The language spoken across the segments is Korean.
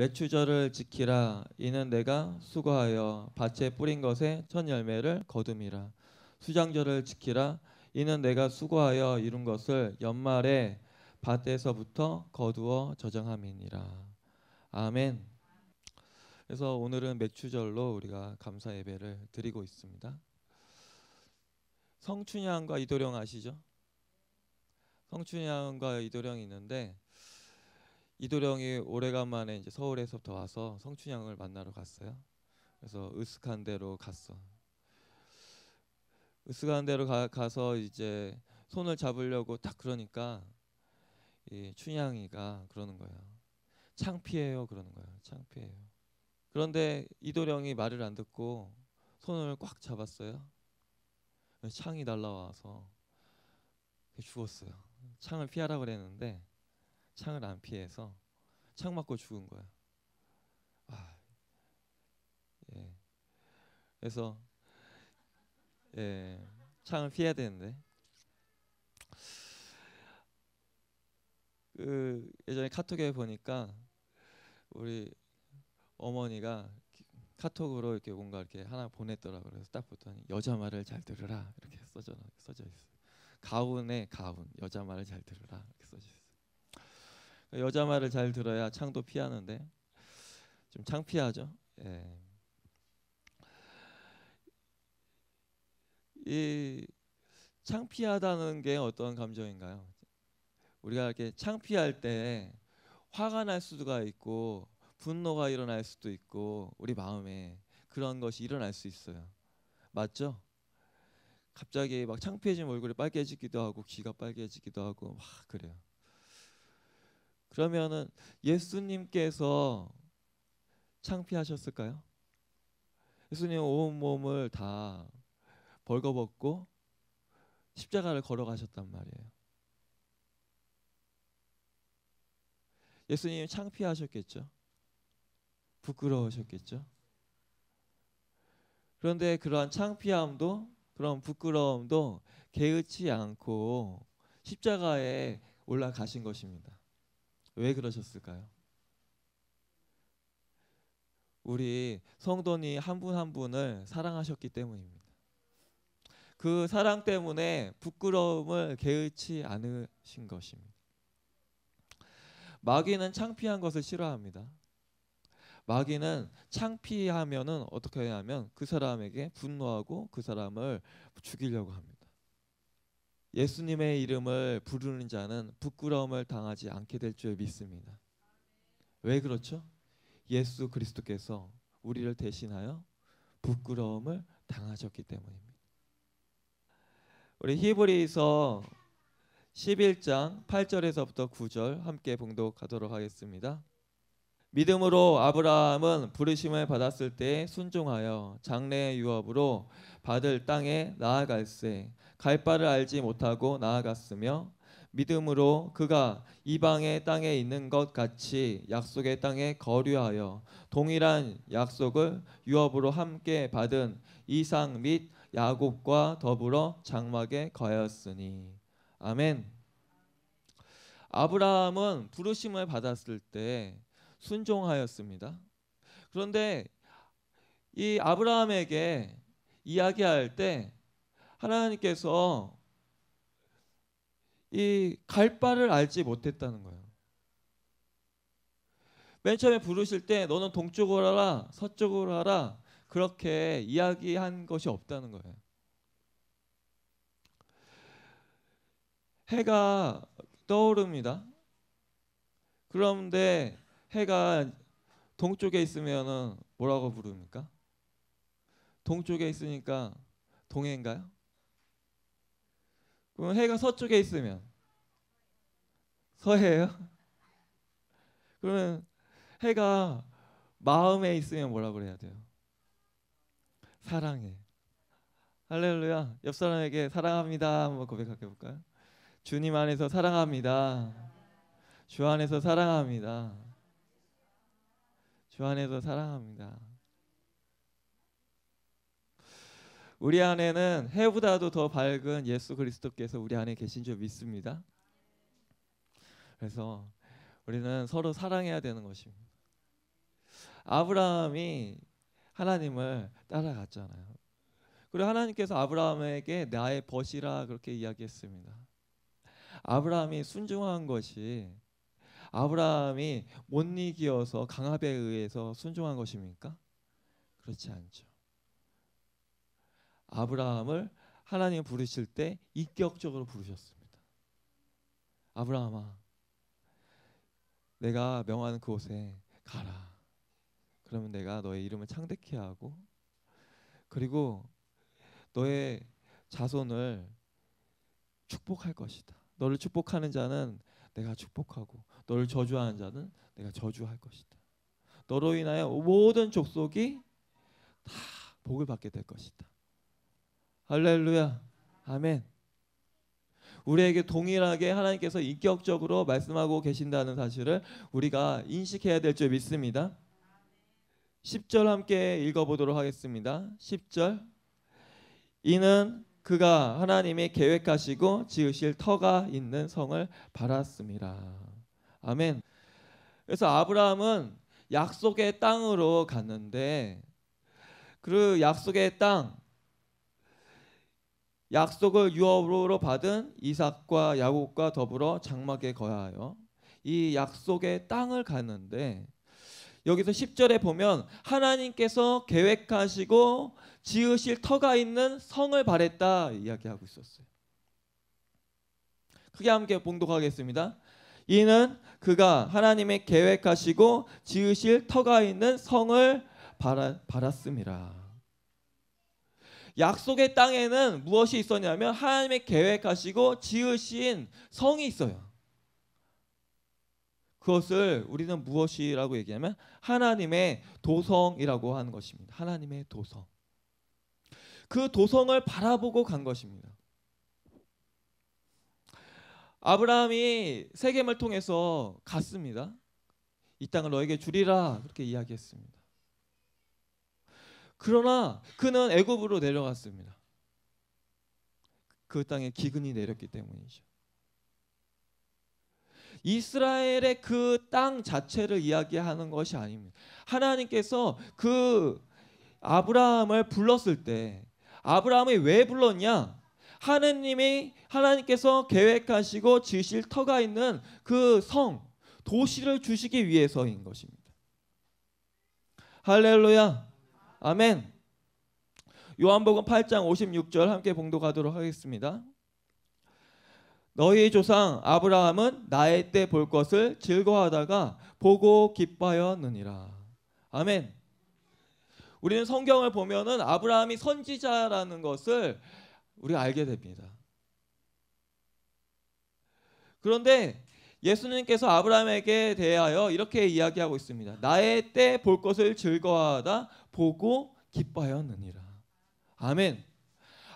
매추절을 지키라 이는 내가 수고하여 밭에 뿌린 것에 첫 열매를 거둠이라 수장절을 지키라 이는 내가 수고하여 이룬 것을 연말에 밭에서부터 거두어 저장함이니라 아멘 그래서 오늘은 매추절로 우리가 감사 예배를 드리고 있습니다 성춘향과 이도령 아시죠? 성춘향과 이도령이 있는데 이도령이 오래간만에 이제 서울에서부터 와서 성춘향을 만나러 갔어요. 그래서 으스한 대로 갔어. 으스한 대로 가, 서 이제 손을 잡으려고 딱 그러니까 이 춘향이가 그러는 거예요. 창피해요 그러는 거예요. 창피해요. 그런데 이도령이 말을 안 듣고 손을 꽉 잡았어요. 창이 날라와서 죽었어요. 창을 피하라 그랬는데 창을 안 피해서 창 맞고 죽은 거야. 아, 예. 그래서 예, 창을 피해야 되는데. 그 예전에 카톡에 보니까 우리 어머니가 카톡으로 이렇게 뭔가 이렇게 하나 보냈더라 그래서 딱 보더니 여자 말을 잘 들으라 이렇게 써져 써져 있어. 가운에 가운 여자 말을 잘 들으라 이렇게 써져 있어. 여자 말을 잘 들어야 창도 피하는데 좀 창피하죠. 예. 이 창피하다는 게 어떤 감정인가요? 우리가 이렇게 창피할 때 화가 날 수가 있고 분노가 일어날 수도 있고 우리 마음에 그런 것이 일어날 수 있어요. 맞죠? 갑자기 막 창피해진 얼굴이 빨개지기도 하고 귀가 빨개지기도 하고 와 그래요. 그러면은 예수님께서 창피하셨을까요? 예수님 온 몸을 다 벌거벗고 십자가를 걸어가셨단 말이에요. 예수님 창피하셨겠죠. 부끄러우셨겠죠. 그런데 그러한 창피함도 그런 부끄러움도 게으치 않고 십자가에 올라가신 것입니다. 왜 그러셨을까요? 우리 성도니 한분 한 분을 사랑하셨기 때문입니다. 그 사랑 때문에 부끄러움을 게을치 않으신 것입니다. 마귀는 창피한 것을 싫어합니다. 마귀는 창피하면은 어떻게 하냐면 그 사람에게 분노하고 그 사람을 죽이려고 합니다. 예수님의 이름을 부르는 자는 부끄러움을 당하지 않게 될 줄 믿습니다. 왜 그렇죠? 예수 그리스도께서 우리를 대신하여 부끄러움을 당하셨기 때문입니다. 우리 히브리서 11장 8절에서부터 9절 함께 봉독하도록 하겠습니다. 믿음으로 아브라함은 부르심을 받았을 때 순종하여 장래의 유업으로 받을 땅에 나아갈세 갈 바를 알지 못하고 나아갔으며 믿음으로 그가 이방의 땅에 있는 것 같이 약속의 땅에 거류하여 동일한 약속을 유업으로 함께 받은 이상 및 야곱과 더불어 장막에 거하였으니 아멘. 아브라함은 부르심을 받았을 때 순종하였습니다. 그런데 이 아브라함에게 이야기할 때 하나님께서 이갈 바를 알지 못했다는 거예요. 맨 처음에 부르실 때 너는 동쪽으로 하라 서쪽으로 하라 그렇게 이야기한 것이 없다는 거예요. 해가 떠오릅니다. 그런데 해가 동쪽에 있으면은 뭐라고 부릅니까? 동쪽에 있으니까 동해인가요? 그럼 해가 서쪽에 있으면 서해예요? 그러면 해가 마음에 있으면 뭐라 그래야 돼요? 사랑해. 할렐루야. 옆 사람에게 사랑합니다. 한번 고백해 볼까요? 주님 안에서 사랑합니다. 주 안에서 사랑합니다. 주 안에서 사랑합니다. 우리 안에는 해보다도 더 밝은 예수 그리스도께서 우리 안에 계신 줄 믿습니다. 그래서 우리는 서로 사랑해야 되는 것입니다. 아브라함이 하나님을 따라갔잖아요. 그리고 하나님께서 아브라함에게 나의 벗이라 그렇게 이야기했습니다. 아브라함이 순종한 것이 아브라함이 못 이기어서 강압에 의해서 순종한 것입니까? 그렇지 않죠. 아브라함을 하나님 부르실 때 인격적으로 부르셨습니다. 아브라함아, 내가 명하는 그곳에 가라. 그러면 내가 너의 이름을 창대케 하고 그리고 너의 자손을 축복할 것이다. 너를 축복하는 자는 내가 축복하고 너를 저주하는 자는 내가 저주할 것이다. 너로 인하여 모든 족속이 다 복을 받게 될 것이다. 할렐루야. 아멘. 우리에게 동일하게 하나님께서 인격적으로 말씀하고 계신다는 사실을 우리가 인식해야 될 줄 믿습니다. 10절 함께 읽어보도록 하겠습니다. 10절. 이는 그가 하나님이 계획하시고 지으실 터가 있는 성을 바랐습니다. 아멘. 그래서 아브라함은 약속의 땅으로 갔는데 그 약속의 땅 약속을 유업으로 받은 이삭과 야곱과 더불어 장막에 거하여 이 약속의 땅을 갔는데 여기서 10절에 보면 하나님께서 계획하시고 지으실 터가 있는 성을 바랬다 이야기하고 있었어요. 크게 함께 봉독하겠습니다. 이는 그가 하나님의 계획하시고 지으실 터가 있는 성을 바라, 바랐습니다. 약속의 땅에는 무엇이 있었냐면 하나님의 계획하시고 지으신 성이 있어요. 그것을 우리는 무엇이라고 얘기하면 하나님의 도성이라고 하는 것입니다. 하나님의 도성. 그 도성을 바라보고 간 것입니다. 아브라함이 세겜을 통해서 갔습니다. 이 땅을 너에게 주리라 그렇게 이야기했습니다. 그러나 그는 애굽으로 내려갔습니다. 그 땅에 기근이 내렸기 때문이죠. 이스라엘의 그 땅 자체를 이야기하는 것이 아닙니다. 하나님께서 그 아브라함을 불렀을 때 아브라함이 왜 불렀냐? 하느님이 하나님께서 계획하시고 지실 터가 있는 그 성, 도시를 주시기 위해서인 것입니다. 할렐루야. 아멘. 요한복음 8장 56절 함께 봉독하도록 하겠습니다. 너희 조상 아브라함은 나의 때 볼 것을 즐거워하다가 보고 기뻐하였느니라. 아멘. 우리는 성경을 보면은 아브라함이 선지자라는 것을 우리가 알게 됩니다. 그런데 예수님께서 아브라함에게 대하여 이렇게 이야기하고 있습니다. 나의 때 볼 것을 즐거워하다 보고 기뻐하였느니라. 아멘.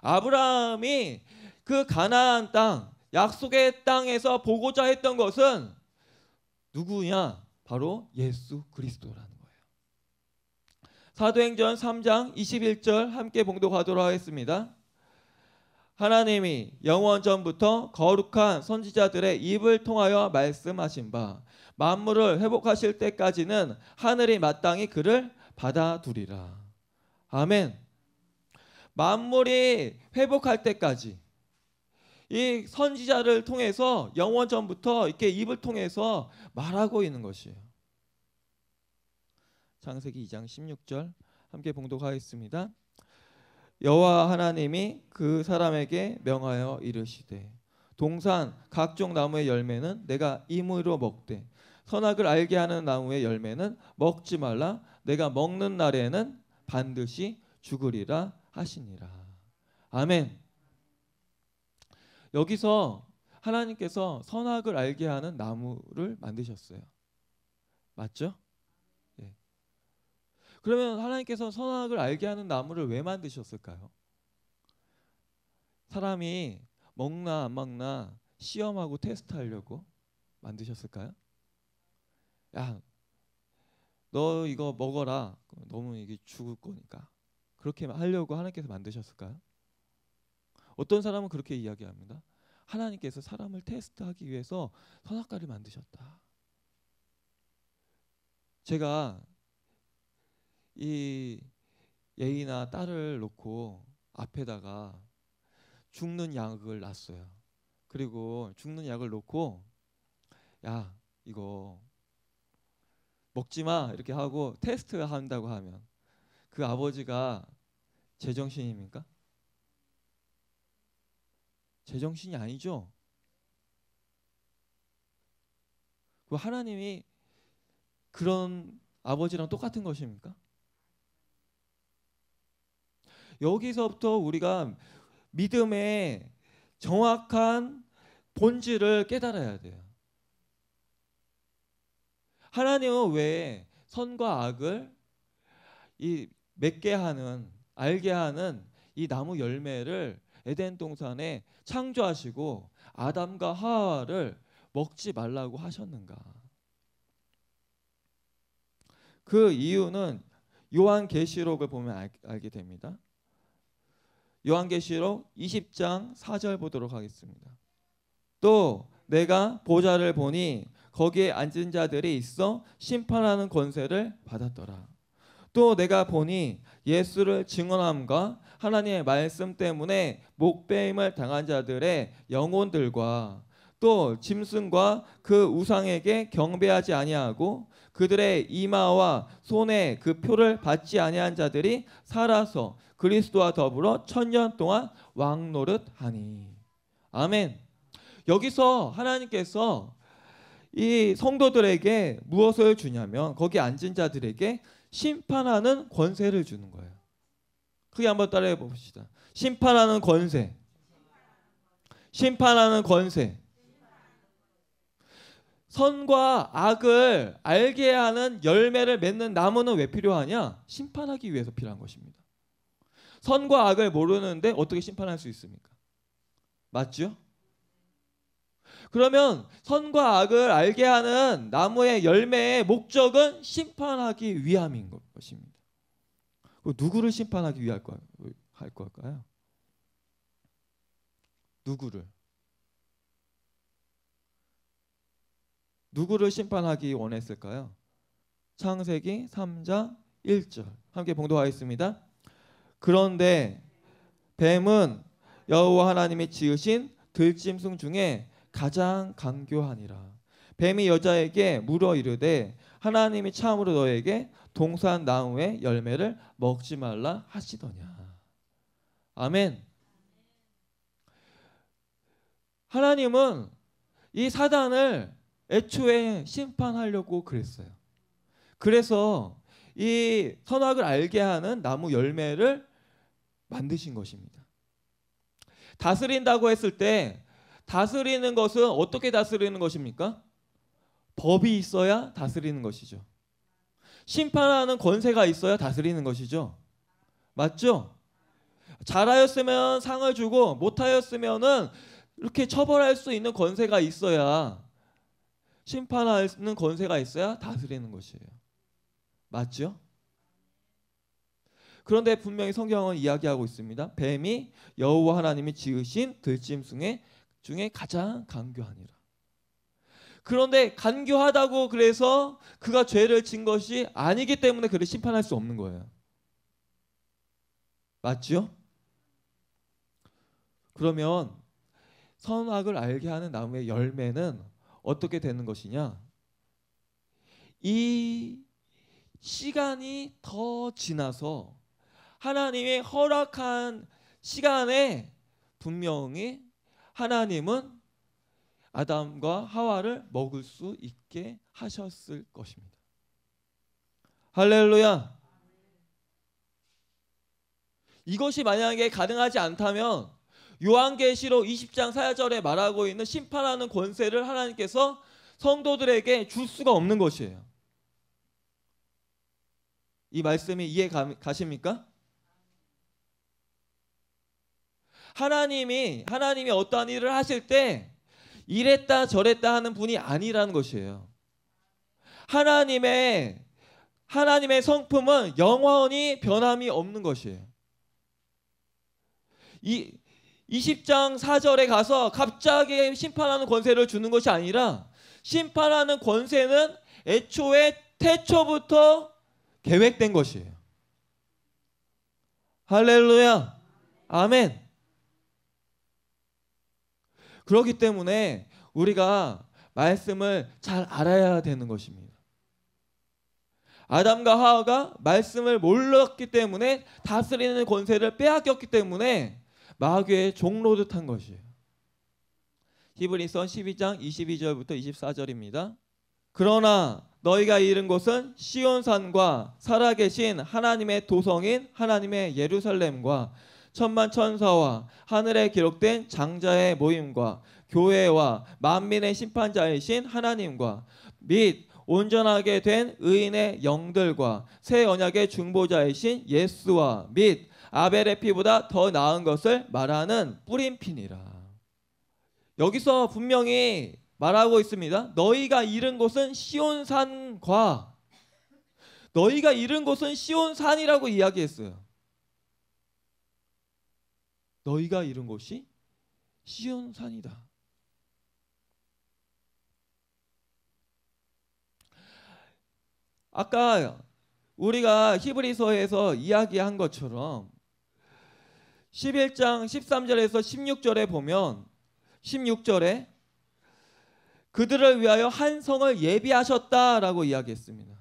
아브라함이 그 가나안 땅, 약속의 땅에서 보고자 했던 것은 누구냐? 바로 예수 그리스도라는 거예요. 사도행전 3장 21절 함께 봉독하도록 하겠습니다. 하나님이 영원 전부터 거룩한 선지자들의 입을 통하여 말씀하신 바 만물을 회복하실 때까지는 하늘이 마땅히 그를 받아두리라. 아멘. 만물이 회복할 때까지 이 선지자를 통해서 영원 전부터 이렇게 입을 통해서 말하고 있는 것이에요. 창세기 2장 16절 함께 봉독하겠습니다. 여호와 하나님이 그 사람에게 명하여 이르시되 동산 각종 나무의 열매는 내가 임으로 먹되 선악을 알게 하는 나무의 열매는 먹지 말라 내가 먹는 날에는 반드시 죽으리라 하시니라 아멘 여기서 하나님께서 선악을 알게 하는 나무를 만드셨어요 맞죠? 그러면 하나님께서 선악을 알게 하는 나무를 왜 만드셨을까요? 사람이 먹나 안 먹나 시험하고 테스트하려고 만드셨을까요? 야, 너 이거 먹어라. 너무 이게 죽을 거니까. 그렇게 하려고 하나님께서 만드셨을까요? 어떤 사람은 그렇게 이야기합니다. 하나님께서 사람을 테스트하기 위해서 선악과를 만드셨다. 제가 이 예이나 딸을 놓고 앞에다가 죽는 약을 놨어요. 그리고 죽는 약을 놓고 야 이거 먹지 마 이렇게 하고 테스트 한다고 하면 그 아버지가 제정신입니까? 제정신이 아니죠. 그 하나님이 그런 아버지랑 똑같은 것입니까? 여기서부터 우리가 믿음의 정확한 본질을 깨달아야 돼요. 하나님은 왜 선과 악을 이 맺게 하는 알게 하는 이 나무 열매를 에덴 동산에 창조하시고 아담과 하와를 먹지 말라고 하셨는가? 그 이유는 요한 계시록을 보면 알, 게 됩니다. 요한계시록 20장 4절 보도록 하겠습니다. 또 내가 보좌를 보니 거기에 앉은 자들이 있어 심판하는 권세를 받았더라. 또 내가 보니 예수를 증언함과 하나님의 말씀 때문에 목배임을 당한 자들의 영혼들과 또 짐승과 그 우상에게 경배하지 아니하고 그들의 이마와 손에 그 표를 받지 아니한 자들이 살아서 그리스도와 더불어 천년 동안 왕노릇하니. 아멘. 여기서 하나님께서 이 성도들에게 무엇을 주냐면 거기 앉은 자들에게 심판하는 권세를 주는 거예요. 크게 한번 따라해 봅시다. 심판하는 권세. 심판하는 권세. 선과 악을 알게 하는 열매를 맺는 나무는 왜 필요하냐? 심판하기 위해서 필요한 것입니다. 선과 악을 모르는데 어떻게 심판할 수 있습니까? 맞죠? 그러면 선과 악을 알게 하는 나무의 열매의 목적은 심판하기 위함인 것입니다. 누구를 심판하기 위할 할 걸까요? 누구를? 누구를 심판하기 원했을까요? 창세기 3장 1절. 함께 봉도하겠습니다. 그런데 뱀은 여호와 하나님이 지으신 들짐승 중에 가장 강교하니라. 뱀이 여자에게 물어 이르되 하나님이 참으로 너에게 동산 나무의 열매를 먹지 말라 하시더냐. 아멘. 하나님은 이 사단을 애초에 심판하려고 그랬어요. 그래서 이 선악을 알게 하는 나무 열매를 만드신 것입니다. 다스린다고 했을 때 다스리는 것은 어떻게 다스리는 것입니까? 법이 있어야 다스리는 것이죠. 심판하는 권세가 있어야 다스리는 것이죠. 맞죠? 잘하였으면 상을 주고 못하였으면은 이렇게 처벌할 수 있는 권세가 있어야 심판하는 권세가 있어야 다스리는 것이에요. 맞죠? 그런데 분명히 성경은 이야기하고 있습니다. 뱀이 여호와 하나님이 지으신 들짐승의 중에 가장 간교하니라. 그런데 간교하다고 그래서 그가 죄를 진 것이 아니기 때문에 그를 심판할 수 없는 거예요. 맞죠? 그러면 선악을 알게 하는 나무의 열매는 어떻게 되는 것이냐? 이 시간이 더 지나서 하나님의 허락한 시간에 분명히 하나님은 아담과 하와를 먹을 수 있게 하셨을 것입니다. 할렐루야. 이것이 만약에 가능하지 않다면 요한계시록 20장 4절에 말하고 있는 심판하는 권세를 하나님께서 성도들에게 줄 수가 없는 것이에요. 이 말씀이 이해 가십니까? 하나님이 하나님이 어떠한 일을 하실 때 이랬다 저랬다 하는 분이 아니라는 것이에요. 하나님의 하나님의 성품은 영원히 변함이 없는 것이에요. 이 20장 4절에 가서 갑자기 심판하는 권세를 주는 것이 아니라 심판하는 권세는 애초에 태초부터 계획된 것이에요. 할렐루야. 아멘. 그렇기 때문에 우리가 말씀을 잘 알아야 되는 것입니다. 아담과 하와가 말씀을 몰랐기 때문에 다스리는 권세를 빼앗겼기 때문에 마귀의 종로듯 한 것이에요. 히브리서 12장 22절부터 24절입니다. 그러나 너희가 잃은 곳은 시온산과 살아계신 하나님의 도성인 하나님의 예루살렘과 천만 천사와 하늘에 기록된 장자의 모임과 교회와 만민의 심판자이신 하나님과 및 온전하게 된 의인의 영들과 새 언약의 중보자이신 예수와 및 아벨의 피보다 더 나은 것을 말하는 뿌림피니라. 여기서 분명히 말하고 있습니다. 너희가 잃은 곳은 시온산과 너희가 잃은 곳은 시온산이라고 이야기했어요. 너희가 이른 곳이 시온산이다. 아까 우리가 히브리서에서 이야기한 것처럼 11장 13절에서 16절에 보면 16절에 그들을 위하여 한 성을 예비하셨다라고 이야기했습니다.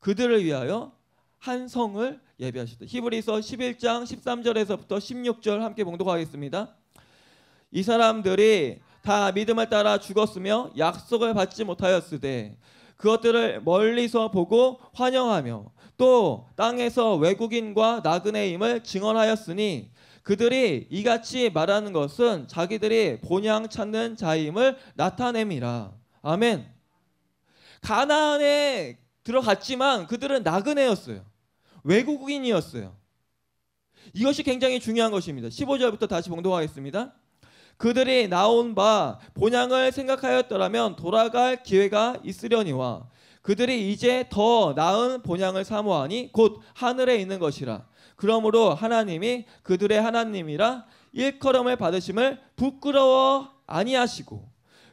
그들을 위하여 한 성을 예배하셨다. 히브리서 11장 13절에서부터 16절 함께 봉독하겠습니다. 이 사람들이 다 믿음을 따라 죽었으며 약속을 받지 못하였으되 그것들을 멀리서 보고 환영하며 또 땅에서 외국인과 나그네임을 증언하였으니 그들이 이같이 말하는 것은 자기들이 본향 찾는 자임을 나타냄이라. 아멘. 가나안에 들어갔지만 그들은 나그네였어요. 외국인이었어요. 이것이 굉장히 중요한 것입니다. 15절부터 다시 봉독하겠습니다. 그들이 나온 바 본향을 생각하였더라면 돌아갈 기회가 있으려니와 그들이 이제 더 나은 본향을 사모하니 곧 하늘에 있는 것이라. 그러므로 하나님이 그들의 하나님이라 일컬음을 받으심을 부끄러워 아니하시고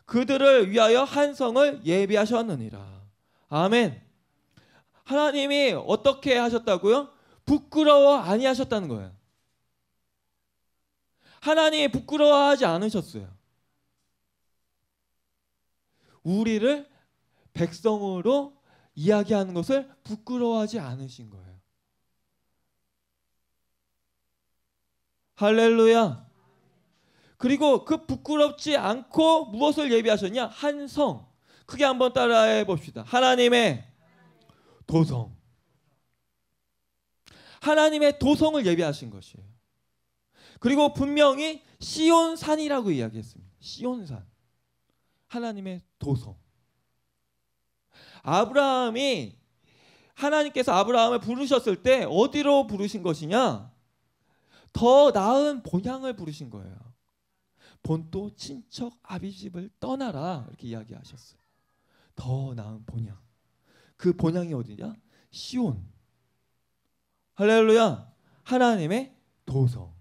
그들을 위하여 한 성을 예비하셨느니라. 아멘. 하나님이 어떻게 하셨다고요? 부끄러워 아니하셨다는 거예요. 하나님이 부끄러워하지 않으셨어요. 우리를 백성으로 이야기하는 것을 부끄러워하지 않으신 거예요. 할렐루야. 그리고 그 부끄럽지 않고 무엇을 예비하셨냐? 한성. 크게 한번 따라해 봅시다. 하나님의 도성. 하나님의 도성을 예배하신 것이에요. 그리고 분명히 시온산이라고 이야기했습니다. 시온산. 하나님의 도성. 아브라함이 하나님께서 아브라함을 부르셨을 때 어디로 부르신 것이냐? 더 나은 본향을 부르신 거예요. 본또 친척 아비집을 떠나라 이렇게 이야기하셨어요. 더 나은 본향. 그 본향이 어디냐? 시온. 할렐루야. 하나님의 도성.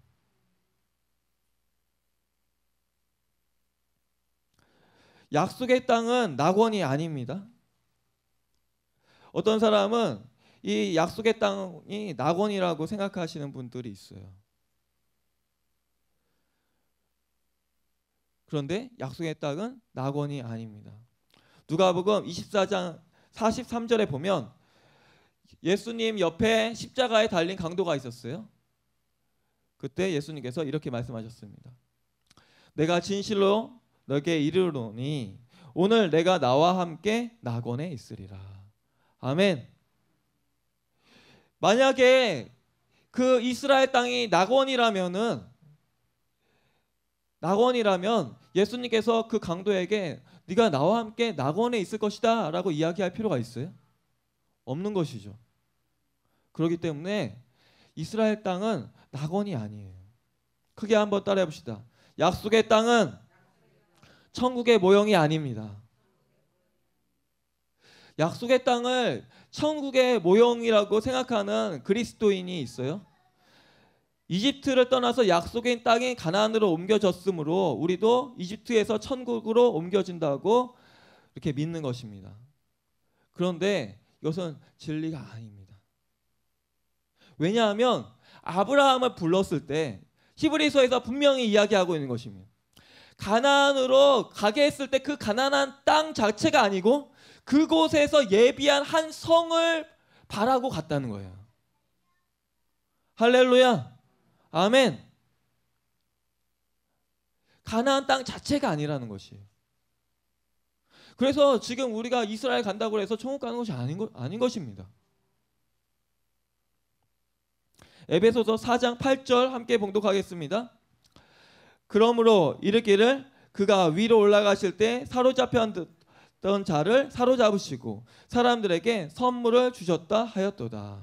약속의 땅은 낙원이 아닙니다. 어떤 사람은 이 약속의 땅이 낙원이라고 생각하시는 분들이 있어요. 그런데 약속의 땅은 낙원이 아닙니다. 누가복음 24장 43절에 보면 예수님 옆에 십자가에 달린 강도가 있었어요. 그때 예수님께서 이렇게 말씀하셨습니다. 내가 진실로 너에게 이르노니 오늘 내가 나와 함께 낙원에 있으리라. 아멘. 만약에 그 이스라엘 땅이 낙원이라면은 낙원이라면 예수님께서 그 강도에게 네가 나와 함께 낙원에 있을 것이다라고 이야기할 필요가 있어요? 없는 것이죠. 그렇기 때문에 이스라엘 땅은 낙원이 아니에요. 크게 한번 따라해 봅시다. 약속의 땅은 천국의 모형이 아닙니다. 약속의 땅을 천국의 모형이라고 생각하는 그리스도인이 있어요? 이집트를 떠나서 약속의 인 땅인 가나안으로 옮겨졌으므로 우리도 이집트에서 천국으로 옮겨진다고 이렇게 믿는 것입니다. 그런데 이것은 진리가 아닙니다. 왜냐하면 아브라함을 불렀을 때 히브리서에서 분명히 이야기하고 있는 것입니다. 가나안으로 가게 했을 때 그 가난한 땅 자체가 아니고 그곳에서 예비한 한 성을 바라고 갔다는 거예요. 할렐루야. 아멘. 가나안 땅 자체가 아니라는 것이에요. 그래서 지금 우리가 이스라엘 간다고 해서 천국 가는 것이 아닌, 거, 아닌 것입니다. 에베소서 4장 8절 함께 봉독하겠습니다. 그러므로 이르기를 그가 위로 올라가실 때 사로잡혀 던 자를 사로잡으시고 사람들에게 선물을 주셨다 하였도다.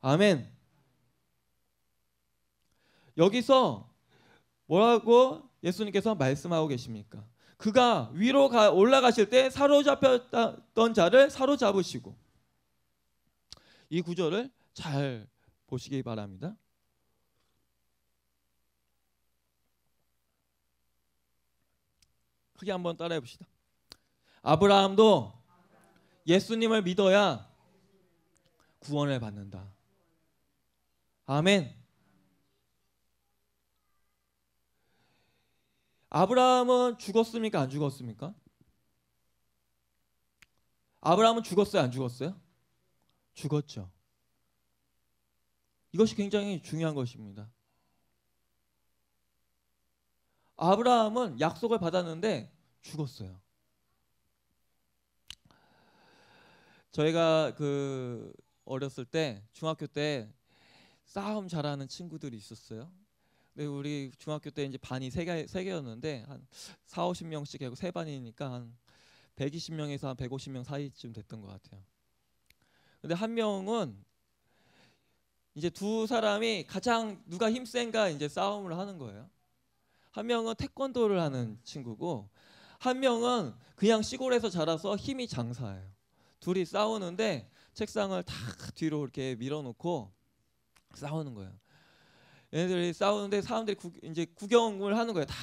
아멘. 여기서 뭐라고 예수님께서 말씀하고 계십니까? 그가 위로 올라가실 때 사로잡혔던 자를 사로잡으시고 이 구절을 잘 보시기 바랍니다. 크게 한번 따라해 봅시다. 아브라함도 예수님을 믿어야 구원을 받는다. 아멘. 아브라함은 죽었습니까? 안 죽었습니까? 아브라함은 죽었어요? 안 죽었어요? 죽었죠. 이것이 굉장히 중요한 것입니다. 아브라함은 약속을 받았는데 죽었어요. 저희가 그 어렸을 때 중학교 때 싸움 잘하는 친구들이 있었어요. 근 네, 우리 중학교 때 이제 반이 세개세 개였는데 한 4, 50명씩 하고 세 반이니까 한 120명에서 한 150명 사이쯤 됐던 것 같아요. 근데 한 명은 이제 두 사람이 가장 누가 힘센가 이제 싸움을 하는 거예요. 한 명은 태권도를 하는 친구고 한 명은 그냥 시골에서 자라서 힘이 장사예요. 둘이 싸우는데 책상을 다 뒤로 이렇게 밀어놓고 싸우는 거예요. 얘네들이 싸우는데 사람들이 구, 이제 구경을 하는 거예요. 다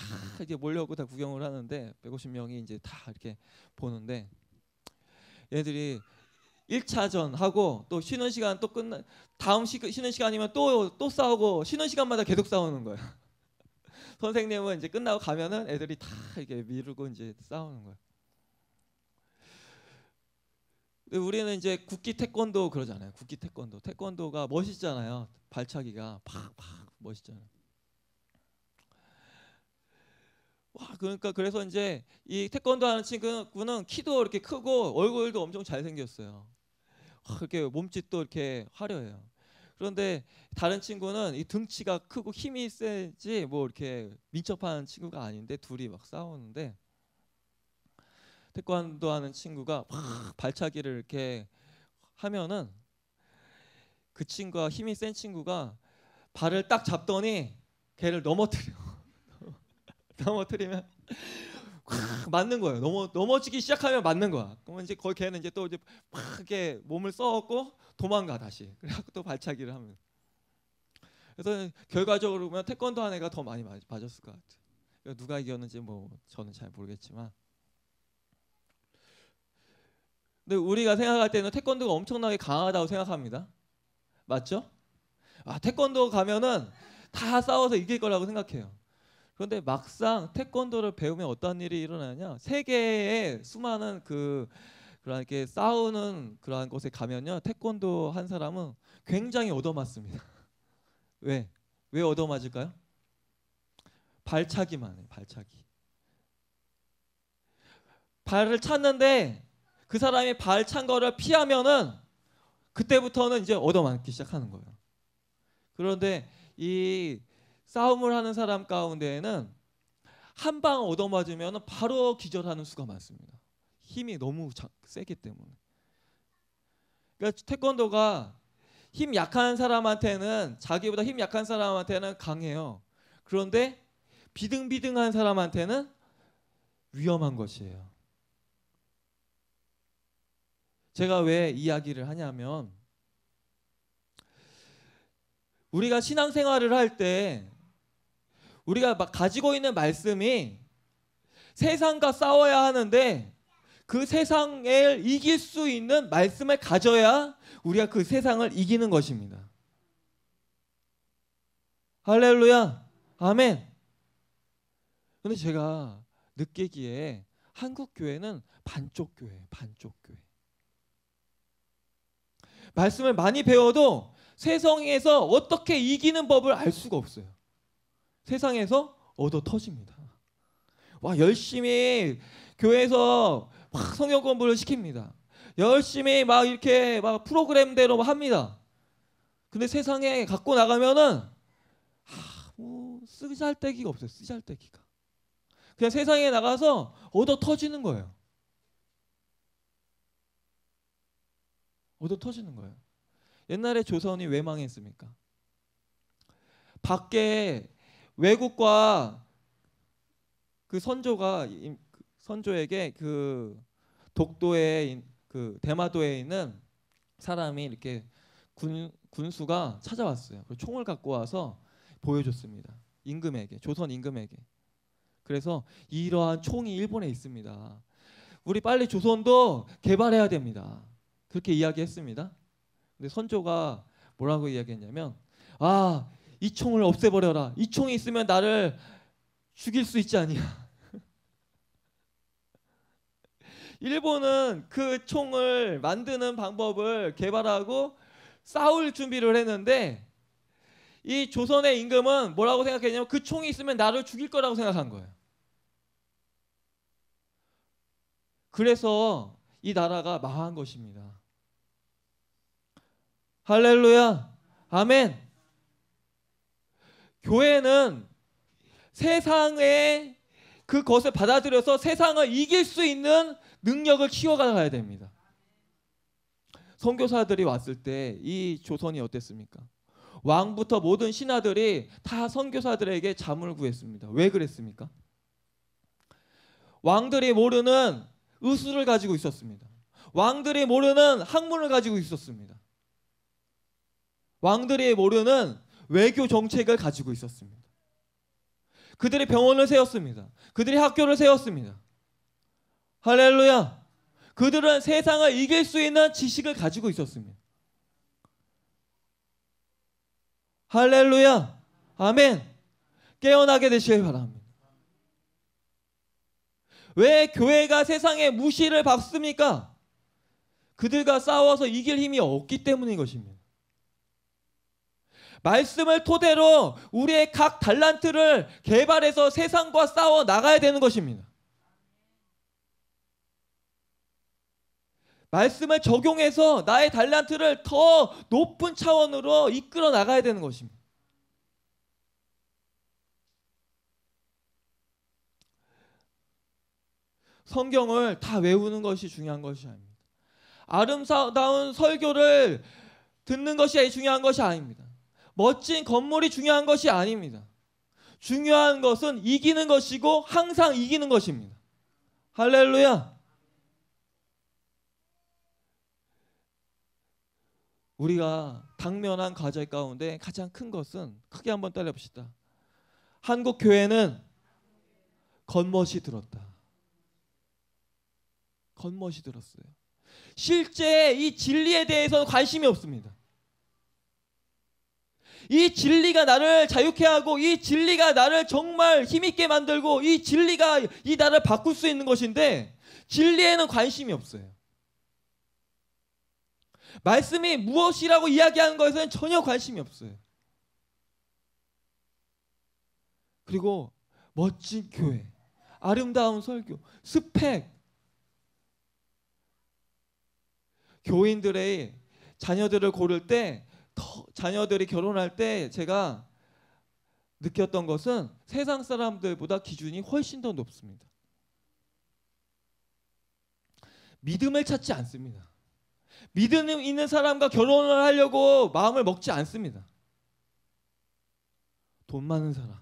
이제 몰려오고 다 구경을 하는데 150명이 이제 다 이렇게 보는데 얘들이 1차전 하고 또 쉬는 시간 또 끝나 다음 시, 쉬는 시간이면 또 또 싸우고 쉬는 시간마다 계속 싸우는 거예요. 선생님은 이제 끝나고 가면은 애들이 다 이렇게 미루고 이제 싸우는 거예요. 우리는 이제 국기 태권도 그러잖아요. 국기 태권도. 태권도가 멋있잖아요. 발차기가 팍팍 멋있잖아요. 와, 그러니까 그래서 이제 이 태권도 하는 친구는 키도 이렇게 크고 얼굴도 엄청 잘생겼어요. 와, 이렇게 몸짓도 이렇게 화려해요. 그런데 다른 친구는 이 등치가 크고 힘이 세지 뭐 이렇게 민첩한 친구가 아닌데 둘이 막 싸우는데 태권도 하는 친구가 막 발차기를 이렇게 하면은 그 친구가 힘이 센 친구가 발을 딱 잡더니 걔를 넘어뜨려. 넘어뜨리면 맞는 거예요. 넘어 넘어지기 시작하면 맞는 거야. 그러면 이제 거기 걔는 이제 또 이제 막게 이렇 몸을 써갖고 도망가 다시. 그래갖고 또 발차기를 하면. 그래서 결과적으로 보면 태권도 한 애가 더 많이 맞았을 것 같아. 누가 이겼는지 뭐 저는 잘 모르겠지만. 근데 우리가 생각할 때는 태권도가 엄청나게 강하다고 생각합니다. 맞죠? 아, 태권도 가면은 다 싸워서 이길 거라고 생각해요. 그런데 막상 태권도를 배우면 어떤 일이 일어나냐? 세계의 수많은 그 그런 게 싸우는 그러한 곳에 가면요. 태권도 한 사람은 굉장히 얻어맞습니다. 왜? 왜 얻어맞을까요? 발차기만 해 발차기 발을 찼는데 그 사람이 발 찬 거를 피하면은 그때부터는 이제 얻어맞기 시작하는 거예요. 그런데 이 싸움을 하는 사람 가운데에는 한 방 얻어맞으면 바로 기절하는 수가 많습니다. 힘이 너무 자, 세기 때문에. 그러니까 태권도가 힘 약한 사람한테는 자기보다 힘 약한 사람한테는 강해요. 그런데 비등비등한 사람한테는 위험한 것이에요. 제가 왜 이야기를 하냐면 우리가 신앙생활을 할 때 우리가 막 가지고 있는 말씀이 세상과 싸워야 하는데 그 세상을 이길 수 있는 말씀을 가져야 우리가 그 세상을 이기는 것입니다. 할렐루야. 아멘. 근데 제가 느끼기에 한국 교회는 반쪽 교회, 반쪽 교회. 말씀을 많이 배워도 세상에서 어떻게 이기는 법을 알 수가 없어요. 세상에서 얻어 터집니다. 와 열심히 교회에서 막 성경 공부를 시킵니다. 열심히 막 이렇게 막 프로그램대로 합니다. 근데 세상에 갖고 나가면은 아, 뭐 쓰잘데기가 없어요. 쓰잘데기가. 그냥 세상에 나가서 얻어 터지는 거예요. 얻어 터지는 거예요. 옛날에 조선이 왜 망했습니까? 밖에 외국과 그 선조가 그 선조에게 그 독도에 그 대마도에 있는 사람이 이렇게 군 군수가 찾아왔어요. 총을 갖고 와서 보여줬습니다. 임금에게 조선 임금에게. 그래서 이러한 총이 일본에 있습니다. 우리 빨리 조선도 개발해야 됩니다. 그렇게 이야기했습니다. 근데 선조가 뭐라고 이야기했냐면 아, 이 총을 없애버려라. 이 총이 있으면 나를 죽일 수 있지 아니야. 일본은 그 총을 만드는 방법을 개발하고 싸울 준비를 했는데 이 조선의 임금은 뭐라고 생각했냐면 그 총이 있으면 나를 죽일 거라고 생각한 거예요. 그래서 이 나라가 망한 것입니다. 할렐루야. 아멘. 교회는 세상의 그것을 받아들여서 세상을 이길 수 있는 능력을 키워가야 됩니다. 선교사들이 왔을 때 이 조선이 어땠습니까? 왕부터 모든 신하들이 다 선교사들에게 잠을 구했습니다. 왜 그랬습니까? 왕들이 모르는 의술을 가지고 있었습니다. 왕들이 모르는 학문을 가지고 있었습니다. 왕들이 모르는 외교 정책을 가지고 있었습니다. 그들이 병원을 세웠습니다. 그들이 학교를 세웠습니다. 할렐루야. 그들은 세상을 이길 수 있는 지식을 가지고 있었습니다. 할렐루야. 아멘. 깨어나게 되시길 바랍니다. 왜 교회가 세상에 무시를 받습니까? 그들과 싸워서 이길 힘이 없기 때문인 것입니다. 말씀을 토대로 우리의 각 달란트를 개발해서 세상과 싸워 나가야 되는 것입니다. 말씀을 적용해서 나의 달란트를 더 높은 차원으로 이끌어 나가야 되는 것입니다. 성경을 다 외우는 것이 중요한 것이 아닙니다. 아름다운 설교를 듣는 것이 중요한 것이 아닙니다. 멋진 건물이 중요한 것이 아닙니다. 중요한 것은 이기는 것이고 항상 이기는 것입니다. 할렐루야. 우리가 당면한 과제 가운데 가장 큰 것은 크게 한번 따라 봅시다. 한국 교회는 겉멋이 들었다. 겉멋이 들었어요. 실제 이 진리에 대해서는 관심이 없습니다. 이 진리가 나를 자유케 하고 이 진리가 나를 정말 힘있게 만들고 이 진리가 이 나를 바꿀 수 있는 것인데 진리에는 관심이 없어요. 말씀이 무엇이라고 이야기하는 것에는 전혀 관심이 없어요. 그리고 멋진 교회, 아름다운 설교, 스펙. 교인들의 자녀들을 고를 때 자녀들이 결혼할 때 제가 느꼈던 것은 세상 사람들보다 기준이 훨씬 더 높습니다. 믿음을 찾지 않습니다. 믿음 있는 사람과 결혼을 하려고 마음을 먹지 않습니다. 돈 많은 사람,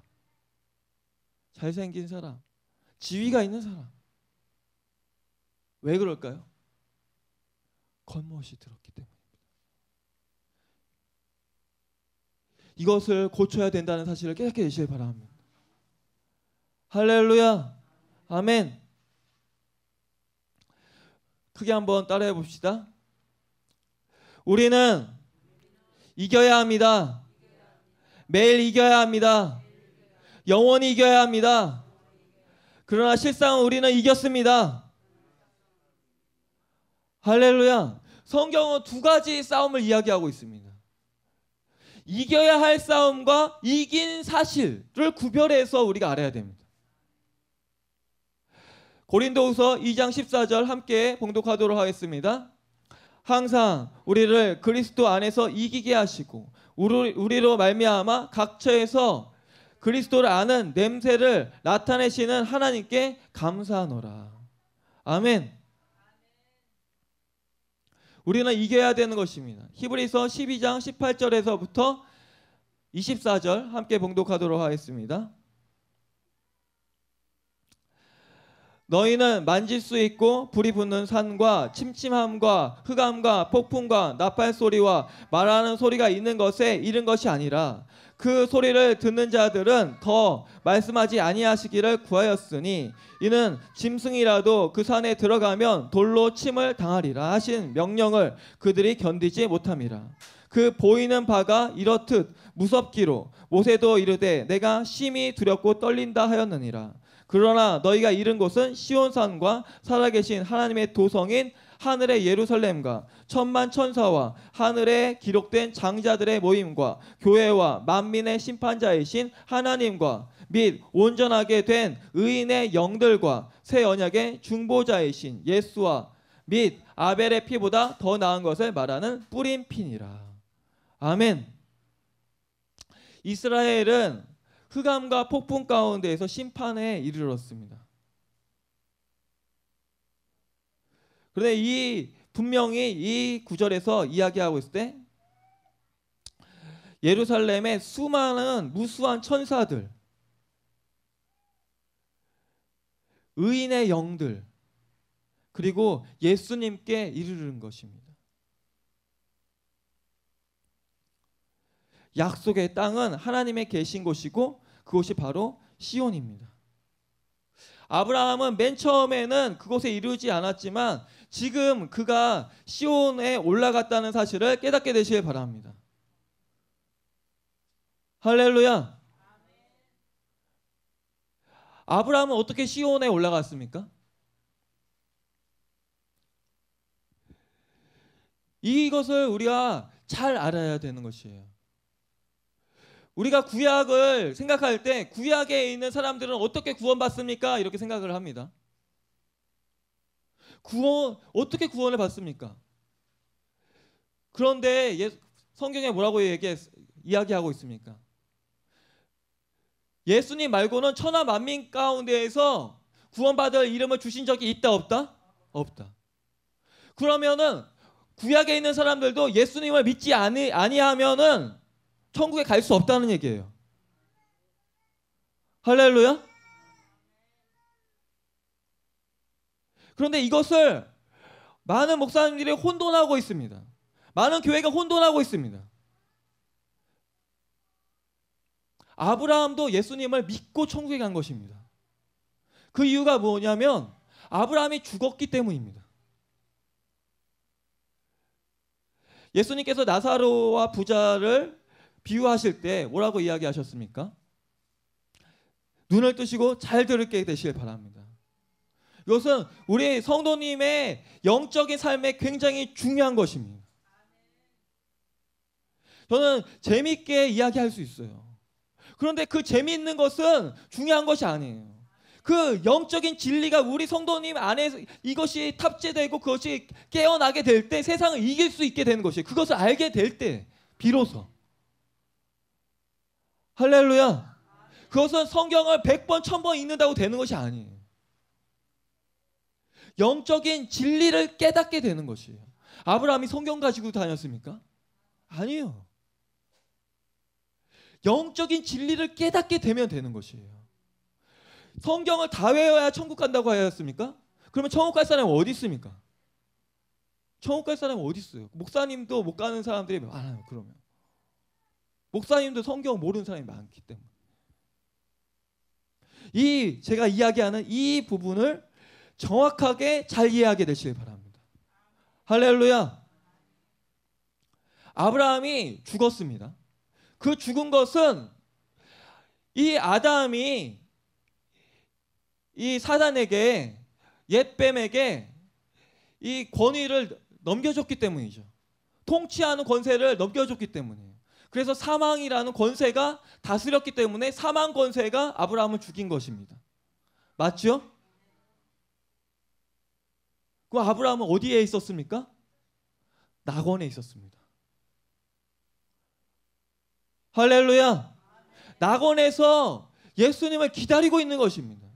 잘생긴 사람, 지위가 있는 사람. 왜 그럴까요? 겉멋이 들었기 때문에. 이것을 고쳐야 된다는 사실을 깨닫게 되시길 바랍니다. 할렐루야. 아멘. 크게 한번 따라해 봅시다. 우리는 이겨야 합니다. 매일 이겨야 합니다. 영원히 이겨야 합니다. 그러나 실상 우리는 이겼습니다. 할렐루야. 성경은 두 가지 싸움을 이야기하고 있습니다. 이겨야 할 싸움과 이긴 사실을 구별해서 우리가 알아야 됩니다. 고린도후서 2장 14절 함께 봉독하도록 하겠습니다. 항상 우리를 그리스도 안에서 이기게 하시고 우리, 로 말미암아 각처에서 그리스도를 아는 냄새를 나타내시는 하나님께 감사하노라. 아멘. 우리는 이겨야 되는 것입니다. 히브리서 12장 18절에서부터 24절 함께 봉독하도록 하겠습니다. 너희는 만질 수 있고 불이 붙는 산과 침침함과 흑암과 폭풍과 나팔 소리와 말하는 소리가 있는 것에 이른 것이 아니라 그 소리를 듣는 자들은 더 말씀하지 아니하시기를 구하였으니 이는 짐승이라도 그 산에 들어가면 돌로 침을 당하리라 하신 명령을 그들이 견디지 못함이라 그 보이는 바가 이렇듯 무섭기로 모세도 이르되 내가 심히 두렵고 떨린다 하였느니라 그러나 너희가 잃은 곳은 시온산과 살아계신 하나님의 도성인 하늘의 예루살렘과 천만 천사와 하늘에 기록된 장자들의 모임과 교회와 만민의 심판자이신 하나님과 및 온전하게 된 의인의 영들과 새 언약의 중보자이신 예수와 및 아벨의 피보다 더 나은 것을 말하는 뿌림핀이라 아멘. 이스라엘은 흑암과 폭풍 가운데에서 심판에 이르렀습니다. 그런데 이 분명히 이 구절에서 이야기하고 있을 때 예루살렘의 수많은 무수한 천사들 의인의 영들 그리고 예수님께 이르는 것입니다. 약속의 땅은 하나님의 계신 곳이고 그곳이 바로 시온입니다. 아브라함은 맨 처음에는 그곳에 이르지 않았지만 지금 그가 시온에 올라갔다는 사실을 깨닫게 되시길 바랍니다. 할렐루야. 아브라함은 어떻게 시온에 올라갔습니까? 이것을 우리가 잘 알아야 되는 것이에요. 우리가 구약을 생각할 때 구약에 있는 사람들은 어떻게 구원받습니까? 이렇게 생각을 합니다. 구원 어떻게 구원을 받습니까? 그런데 예, 성경에 뭐라고 얘기 이야기하고 있습니까? 예수님 말고는 천하 만민 가운데에서 구원받을 이름을 주신 적이 있다 없다? 없다. 그러면은 구약에 있는 사람들도 예수님을 믿지 아니 아니하면은 천국에 갈 수 없다는 얘기예요. 할렐루야? 그런데 이것을 많은 목사님들이 혼돈하고 있습니다. 많은 교회가 혼돈하고 있습니다. 아브라함도 예수님을 믿고 천국에 간 것입니다. 그 이유가 뭐냐면 아브라함이 죽었기 때문입니다. 예수님께서 나사로와 부자를 비유하실 때 뭐라고 이야기하셨습니까? 눈을 뜨시고 잘 들을게 되시길 바랍니다. 이것은 우리 성도님의 영적인 삶에 굉장히 중요한 것입니다. 저는 재밌게 이야기할 수 있어요. 그런데 그 재미있는 것은 중요한 것이 아니에요. 그 영적인 진리가 우리 성도님 안에 이것이 탑재되고 그것이 깨어나게 될 때 세상을 이길 수 있게 되는 것이에요. 그것을 알게 될 때 비로소 할렐루야. 그것은 성경을 100번, 1000번 읽는다고 되는 것이 아니에요. 영적인 진리를 깨닫게 되는 것이에요. 아브라함이 성경 가지고 다녔습니까? 아니요. 영적인 진리를 깨닫게 되면 되는 것이에요. 성경을 다 외워야 천국 간다고 하였습니까? 그러면 천국 갈 사람이 어디 있습니까? 천국 갈 사람이 어디 있어요? 목사님도 못 가는 사람들이 많아요. 그러면 목사님도 성경 모르는 사람이 많기 때문에 이 제가 이야기하는 이 부분을 정확하게 잘 이해하게 되시길 바랍니다. 할렐루야. 아브라함이 죽었습니다. 그 죽은 것은 이 아담이 이 사단에게 옛뱀에게 이 권위를 넘겨줬기 때문이죠. 통치하는 권세를 넘겨줬기 때문이에요. 그래서 사망이라는 권세가 다스렸기 때문에 사망 권세가 아브라함을 죽인 것입니다. 맞죠? 그 아브라함은 어디에 있었습니까? 낙원에 있었습니다. 할렐루야. 낙원에서 예수님을 기다리고 있는 것입니다.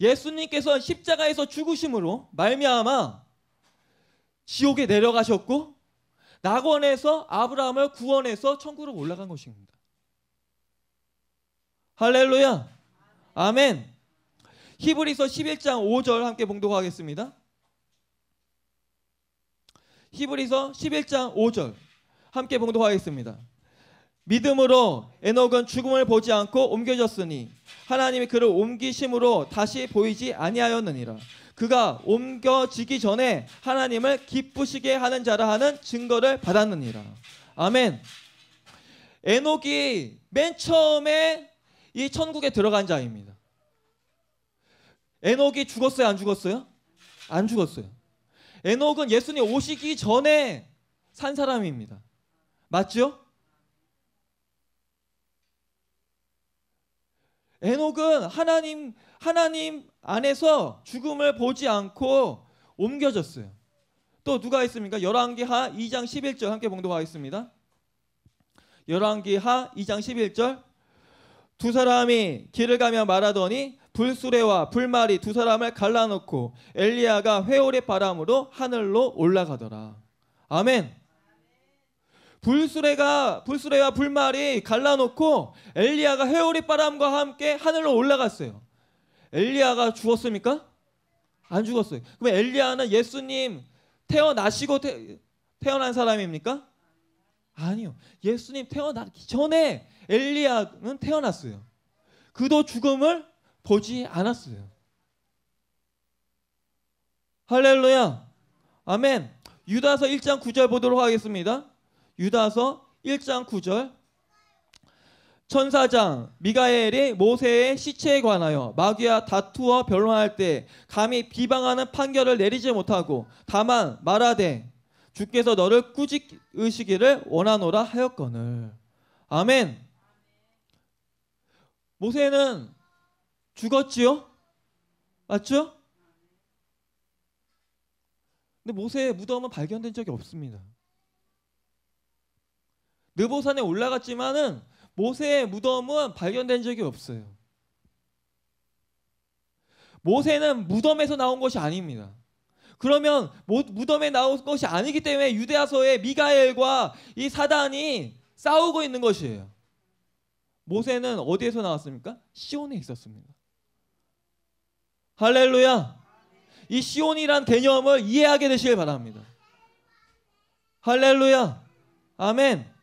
예수님께서 십자가에서 죽으심으로 말미암아 지옥에 내려가셨고 낙원에서 아브라함을 구원해서 천국으로 올라간 것입니다. 할렐루야. 아멘. 히브리서 11장 5절 함께 봉독하겠습니다. 히브리서 11장 5절 함께 봉독하겠습니다. 믿음으로 에녹은 죽음을 보지 않고 옮겨졌으니 하나님이 그를 옮기심으로 다시 보이지 아니하였느니라. 그가 옮겨지기 전에 하나님을 기쁘시게 하는 자라 하는 증거를 받았느니라. 아멘. 에녹이 맨 처음에 이 천국에 들어간 자입니다. 에녹이 죽었어요, 안 죽었어요? 안 죽었어요. 에녹은 예수님 오시기 전에 산 사람입니다. 맞죠? 에녹은 하나님 하나님 안에서 죽음을 보지 않고 옮겨졌어요. 또 누가 있습니까? 열왕기하 2장 11절 함께 봉독하겠습니다. 열왕기하 2장 11절 두 사람이 길을 가며 말하더니 불수레와 불말이 두 사람을 갈라놓고 엘리야가 회오리 바람으로 하늘로 올라가더라. 아멘. 불수레가 불수레와 불말이 갈라놓고 엘리야가 회오리 바람과 함께 하늘로 올라갔어요. 엘리야가 죽었습니까? 안 죽었어요. 그럼 엘리야는 예수님 태어나시고 태, 태어난 사람입니까? 아니요. 예수님 태어나기 전에 엘리야는 태어났어요. 그도 죽음을 보지 않았어요. 할렐루야. 아멘. 유다서 1장 9절 보도록 하겠습니다. 유다서 1장 9절 천사장 미가엘이 모세의 시체에 관하여 마귀와 다투어 변론할 때 감히 비방하는 판결을 내리지 못하고 다만 말하되 주께서 너를 꾸짖으시기를 원하노라 하였거늘 아멘 모세는 죽었지요? 맞죠? 근데 모세의 무덤은 발견된 적이 없습니다. 느보산에 올라갔지만은 모세의 무덤은 발견된 적이 없어요. 모세는 무덤에서 나온 것이 아닙니다. 그러면 무덤에 나온 것이 아니기 때문에 유대하서의 미가엘과 이 사단이 싸우고 있는 것이에요. 모세는 어디에서 나왔습니까? 시온에 있었습니다. 할렐루야. 이 시온이란 개념을 이해하게 되시길 바랍니다. 할렐루야. 아멘.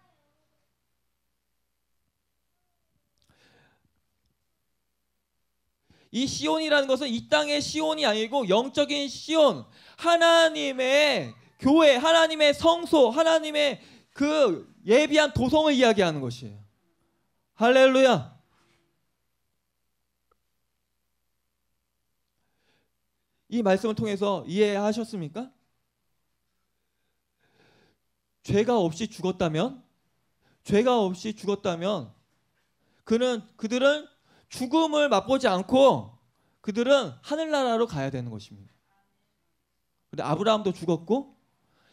이 시온이라는 것은 이 땅의 시온이 아니고 영적인 시온, 하나님의 교회, 하나님의 성소, 하나님의 그 예비한 도성을 이야기하는 것이에요. 할렐루야. 이 말씀을 통해서 이해하셨습니까? 죄가 없이 죽었다면 죄가 없이 죽었다면 그는 그들은 죽음을 맛보지 않고 그들은 하늘나라로 가야 되는 것입니다. 근데 아브라함도 죽었고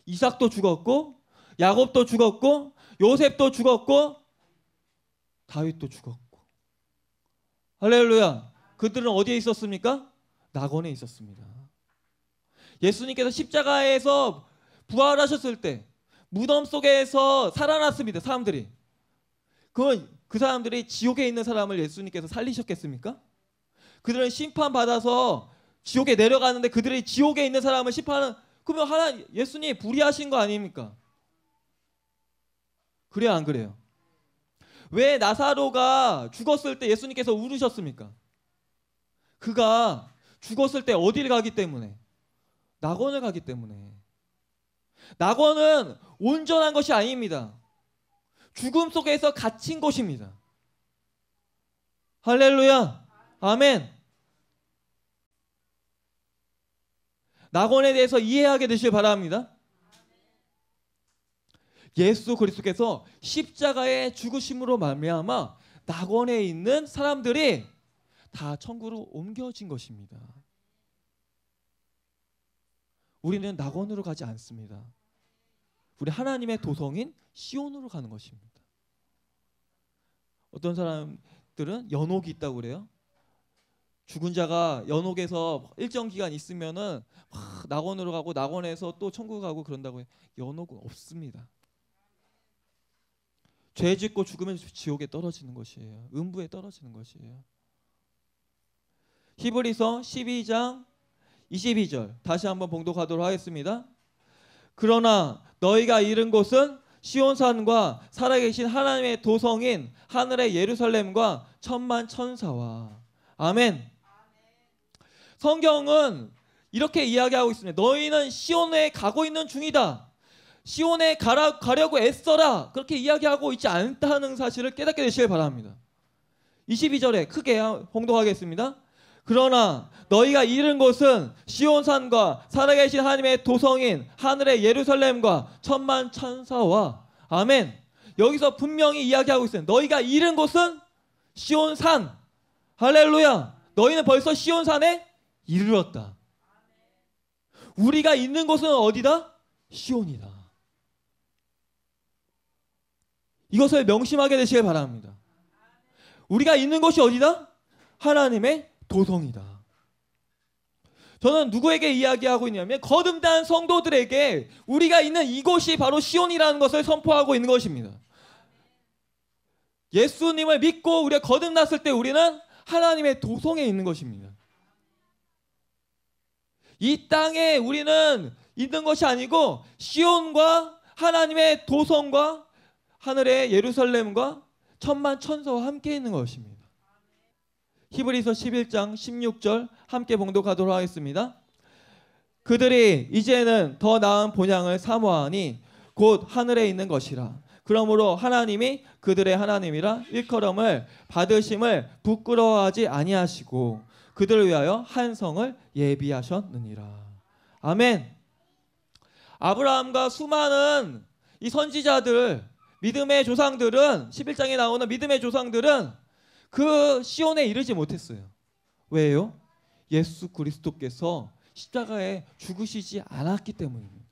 이삭도 죽었고 야곱도 죽었고 요셉도 죽었고 다윗도 죽었고 할렐루야. 그들은 어디에 있었습니까? 낙원에 있었습니다. 예수님께서 십자가에서 부활하셨을 때 무덤 속에서 살아났습니다. 사람들이. 그건 그 사람들이 지옥에 있는 사람을 예수님께서 살리셨겠습니까? 그들은 심판받아서 지옥에 내려가는데 그들이 지옥에 있는 사람을 심판하는 그러면 하나님 예수님 불의하신 거 아닙니까? 그래요 안 그래요? 왜 나사로가 죽었을 때 예수님께서 울으셨습니까? 그가 죽었을 때 어디를 가기 때문에 낙원을 가기 때문에 낙원은 온전한 것이 아닙니다. 죽음 속에서 갇힌 곳입니다 할렐루야. 아멘. 낙원에 대해서 이해하게 되시길 바랍니다. 예수 그리스도께서 십자가의 죽으심으로 말미암아 낙원에 있는 사람들이 다 천국으로 옮겨진 것입니다. 우리는 낙원으로 가지 않습니다. 우리 하나님의 도성인 시온으로 가는 것입니다. 어떤 사람들은 연옥이 있다고 그래요. 죽은 자가 연옥에서 일정 기간 있으면은 낙원으로 가고 낙원에서 또 천국 가고 그런다고 해 연옥은 없습니다. 죄 짓고 죽으면 지옥에 떨어지는 것이에요. 음부에 떨어지는 것이에요. 히브리서 12장 22절 다시 한번 봉독하도록 하겠습니다. 그러나 너희가 잃은 곳은 시온산과 살아계신 하나님의 도성인 하늘의 예루살렘과 천만 천사와 아멘. 성경은 이렇게 이야기하고 있습니다. 너희는 시온에 가고 있는 중이다. 시온에 가라, 가려고 애써라. 그렇게 이야기하고 있지 않다는 사실을 깨닫게 되시길 바랍니다. 22절에 크게 홍동하겠습니다. 그러나 너희가 잃은 곳은 시온산과 살아계신 하나님의 도성인 하늘의 예루살렘과 천만 천사와 아멘. 여기서 분명히 이야기하고 있어요. 너희가 잃은 곳은 시온산. 할렐루야. 너희는 벌써 시온산에 이르렀다. 우리가 있는 곳은 어디다? 시온이다. 이것을 명심하게 되시길 바랍니다. 우리가 있는 곳이 어디다? 하나님의 도성이다. 저는 누구에게 이야기하고 있냐면 거듭난 성도들에게 우리가 있는 이곳이 바로 시온이라는 것을 선포하고 있는 것입니다. 예수님을 믿고 우리가 거듭났을 때 우리는 하나님의 도성에 있는 것입니다. 이 땅에 우리는 있는 것이 아니고 시온과 하나님의 도성과 하늘의 예루살렘과 천만 천사와 함께 있는 것입니다. 히브리서 11장 16절 함께 봉독하도록 하겠습니다. 그들이 이제는 더 나은 본향을 사모하니 곧 하늘에 있는 것이라. 그러므로 하나님이 그들의 하나님이라 일컬음을 받으심을 부끄러워하지 아니하시고 그들을 위하여 한 성을 예비하셨느니라. 아멘. 아브라함과 수많은 이 선지자들 믿음의 조상들은 11장에 나오는 믿음의 조상들은 그 시온에 이르지 못했어요. 왜요? 예수 그리스도께서 십자가에 죽으시지 않았기 때문입니다.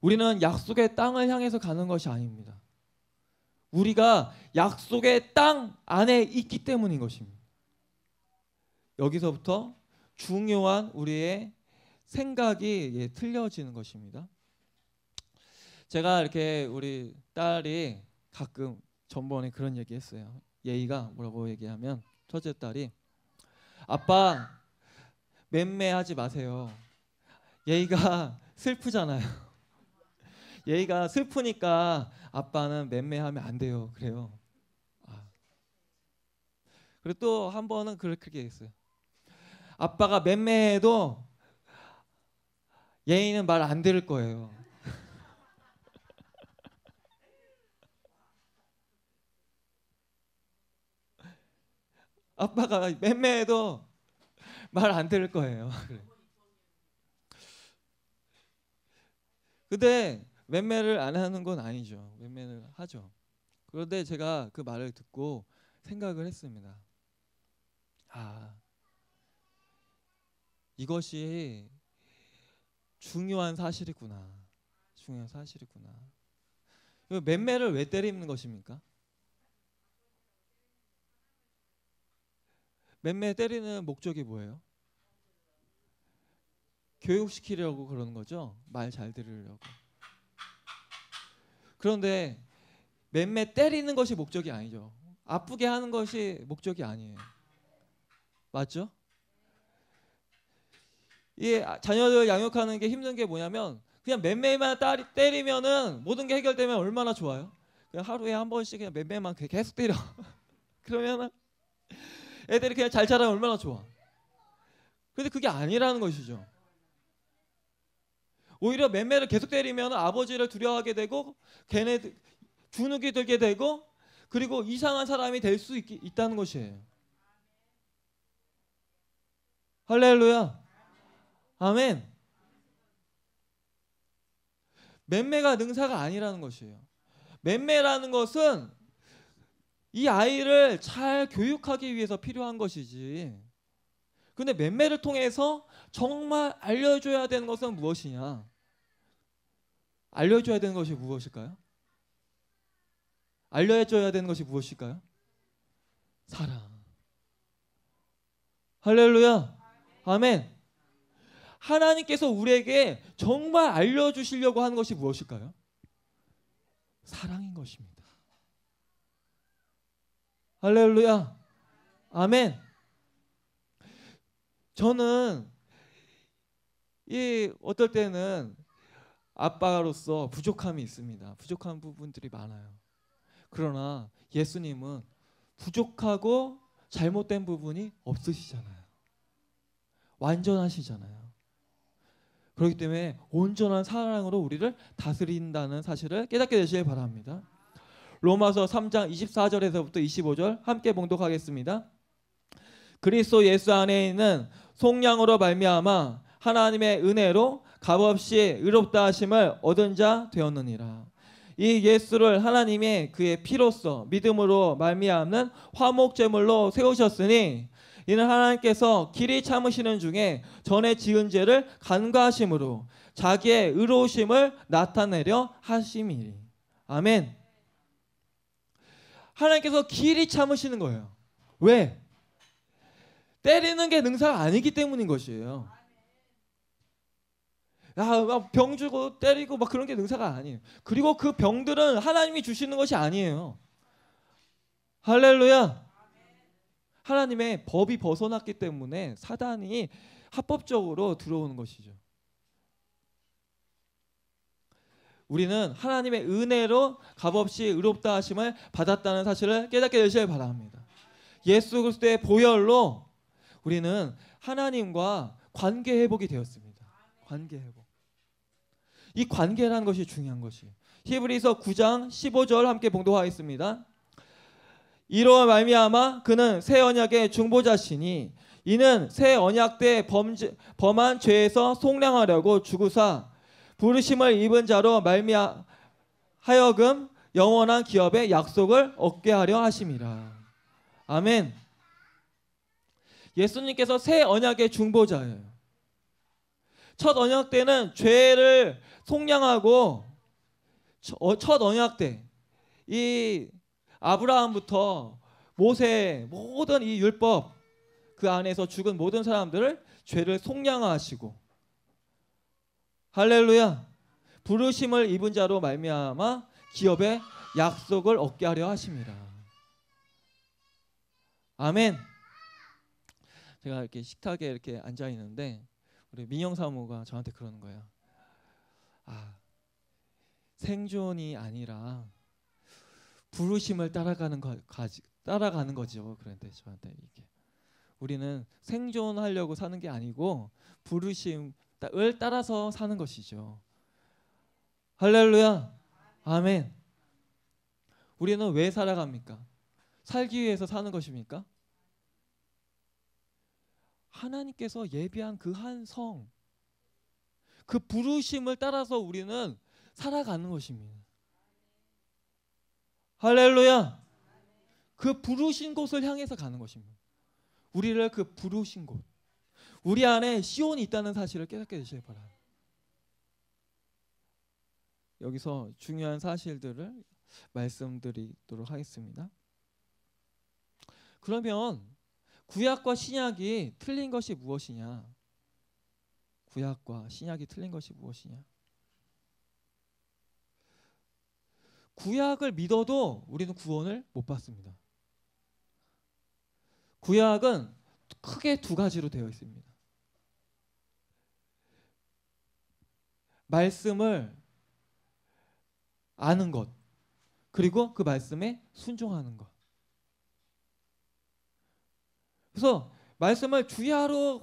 우리는 약속의 땅을 향해서 가는 것이 아닙니다. 우리가 약속의 땅 안에 있기 때문인 것입니다. 여기서부터 중요한 우리의 생각이 예, 틀려지는 것입니다. 제가 이렇게 우리 딸이 가끔 전번에 그런 얘기 했어요. 예희가 뭐라고 얘기하면 첫째 딸이 아빠 맴매하지 마세요. 예희가 슬프잖아요. 예희가 슬프니까 아빠는 맴매하면 안 돼요. 그래요. 아. 그리고 또 한 번은 그렇게 얘기했어요. 아빠가 맴매해도 예희는 말 안 들을 거예요. 아빠가 맴매해도 말 안 들을 거예요. 근데 맴매를 안 하는 건 아니죠. 맴매를 하죠. 그런데 제가 그 말을 듣고 생각을 했습니다. 아, 이것이 중요한 사실이구나. 중요한 사실이구나. 그 맴매를 왜 때리는 것입니까? 맴매 때리는 목적이 뭐예요? 교육시키려고 그러는 거죠. 말 잘 들으려고. 그런데 맴매 때리는 것이 목적이 아니죠. 아프게 하는 것이 목적이 아니에요. 맞죠? 이 아, 자녀들 양육하는 게 힘든 게 뭐냐면 그냥 맴매만 때리면은 모든 게 해결되면 얼마나 좋아요. 그냥 하루에 한 번씩 그냥 맴매만 계속 때려. 그러면은 애들이 그냥 잘 자라면 얼마나 좋아. 근데 그게 아니라는 것이죠. 오히려 맨매를 계속 때리면 아버지를 두려워하게 되고 걔네 주눅이 들게 되고 그리고 이상한 사람이 될 수 있다는 것이에요. 할렐루야. 아멘. 맨매가 능사가 아니라는 것이에요. 맨매라는 것은 이 아이를 잘 교육하기 위해서 필요한 것이지. 근데 맴매를 통해서 정말 알려줘야 되는 것은 무엇이냐? 알려줘야 되는 것이 무엇일까요? 알려줘야 되는 것이 무엇일까요? 사랑. 할렐루야. 아멘. 하나님께서 우리에게 정말 알려주시려고 하는 것이 무엇일까요? 사랑인 것입니다. 할렐루야. 아멘. 저는 이 어떨 때는 아빠로서 부족함이 있습니다. 부족한 부분들이 많아요. 그러나 예수님은 부족하고 잘못된 부분이 없으시잖아요. 완전하시잖아요. 그렇기 때문에 온전한 사랑으로 우리를 다스린다는 사실을 깨닫게 되시길 바랍니다. 로마서 3장 24절에서부터 25절 함께 봉독하겠습니다. 그리스도 예수 안에 있는 속량으로 말미암아 하나님의 은혜로 값없이 의롭다 하심을 얻은 자 되었느니라. 이 예수를 하나님의 그의 피로써 믿음으로 말미암는 화목 제물로 세우셨으니 이는 하나님께서 길이 참으시는 중에 전에 지은 죄를 간과하심으로 자기의 의로우심을 나타내려 하심이니 아멘. 하나님께서 길이 참으시는 거예요. 왜? 때리는 게 능사가 아니기 때문인 것이에요. 야병 주고 때리고 막 그런 게 능사가 아니에요. 그리고 그 병들은 하나님이 주시는 것이 아니에요. 할렐루야. 하나님의 법이 벗어났기 때문에 사단이 합법적으로 들어오는 것이죠. 우리는 하나님의 은혜로 값없이 의롭다 하심을 받았다는 사실을 깨닫게 되시길 바랍니다. 예수 그리스도의 보혈로 우리는 하나님과 관계 회복이 되었습니다. 관계 회복. 이 관계라는 것이 중요한 것이 히브리서 9장 15절 함께 봉독하겠습니다. 이로 말미암아 그는 새 언약의 중보자시니 이는 새 언약 때 범죄, 범한 죄에서 속량하려고 주구사 부르심을 입은 자로 말미하여금 영원한 기업의 약속을 얻게 하려 하심이라. 아멘. 예수님께서 새 언약의 중보자예요. 첫 언약 때는 죄를 속량하고 어, 첫 언약 때 이 아브라함부터 모세 모든 이 율법 그 안에서 죽은 모든 사람들을 죄를 속량하시고 할렐루야. 부르심을 입은 자로 말미암아 기업의 약속을 얻게 하려 하십니다. 아멘. 제가 이렇게 식탁에 이렇게 앉아 있는데 우리 민영 사모가 저한테 그러는 거예요. 아 생존이 아니라 부르심을 따라가는 거 가지, 따라가는 거죠. 그런데 저한테 이게 우리는 생존하려고 사는 게 아니고 부르심 을 따라서 사는 것이죠. 할렐루야. 아멘. 우리는 왜 살아갑니까? 살기 위해서 사는 것입니까? 하나님께서 예비한 그 한 성, 그 부르심을 따라서 우리는 살아가는 것입니다. 할렐루야. 그 부르신 곳을 향해서 가는 것입니다. 우리를 그 부르신 곳. 우리 안에 시온이 있다는 사실을 깨닫게 되시길 바랍니다. 여기서 중요한 사실들을 말씀드리도록 하겠습니다. 그러면 구약과 신약이 틀린 것이 무엇이냐? 구약과 신약이 틀린 것이 무엇이냐? 구약을 믿어도 우리는 구원을 못 받습니다. 구약은 크게 두 가지로 되어 있습니다. 말씀을 아는 것 그리고 그 말씀에 순종하는 것. 그래서 말씀을 주야로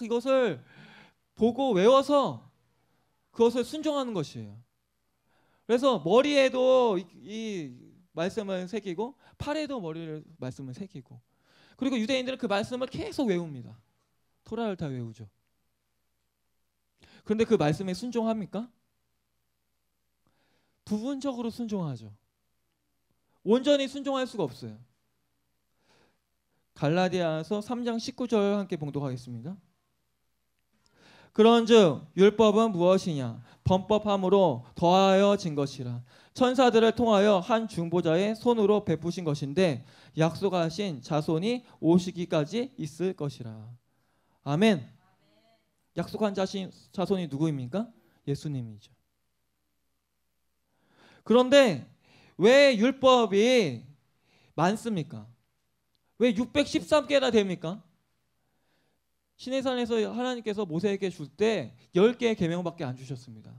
이것을 보고 외워서 그것을 순종하는 것이에요. 그래서 머리에도 이, 이 말씀을 새기고 팔에도 머리를 말씀을 새기고 그리고 유대인들은 그 말씀을 계속 외웁니다. 토라를 다 외우죠. 그런데 그 말씀에 순종합니까? 부분적으로 순종하죠. 온전히 순종할 수가 없어요. 갈라디아서 3장 19절 함께 봉독하겠습니다. 그런즉 율법은 무엇이냐 범법함으로 더하여 진 것이라 천사들을 통하여 한 중보자의 손으로 베푸신 것인데 약속하신 자손이 오시기까지 있을 것이라 아멘 약속한 자신 자손이 누구입니까? 예수님이죠. 그런데 왜 율법이 많습니까? 왜 613개나 됩니까? 신의 산에서 하나님께서 모세에게 줄 때 10개의 계명밖에 안 주셨습니다.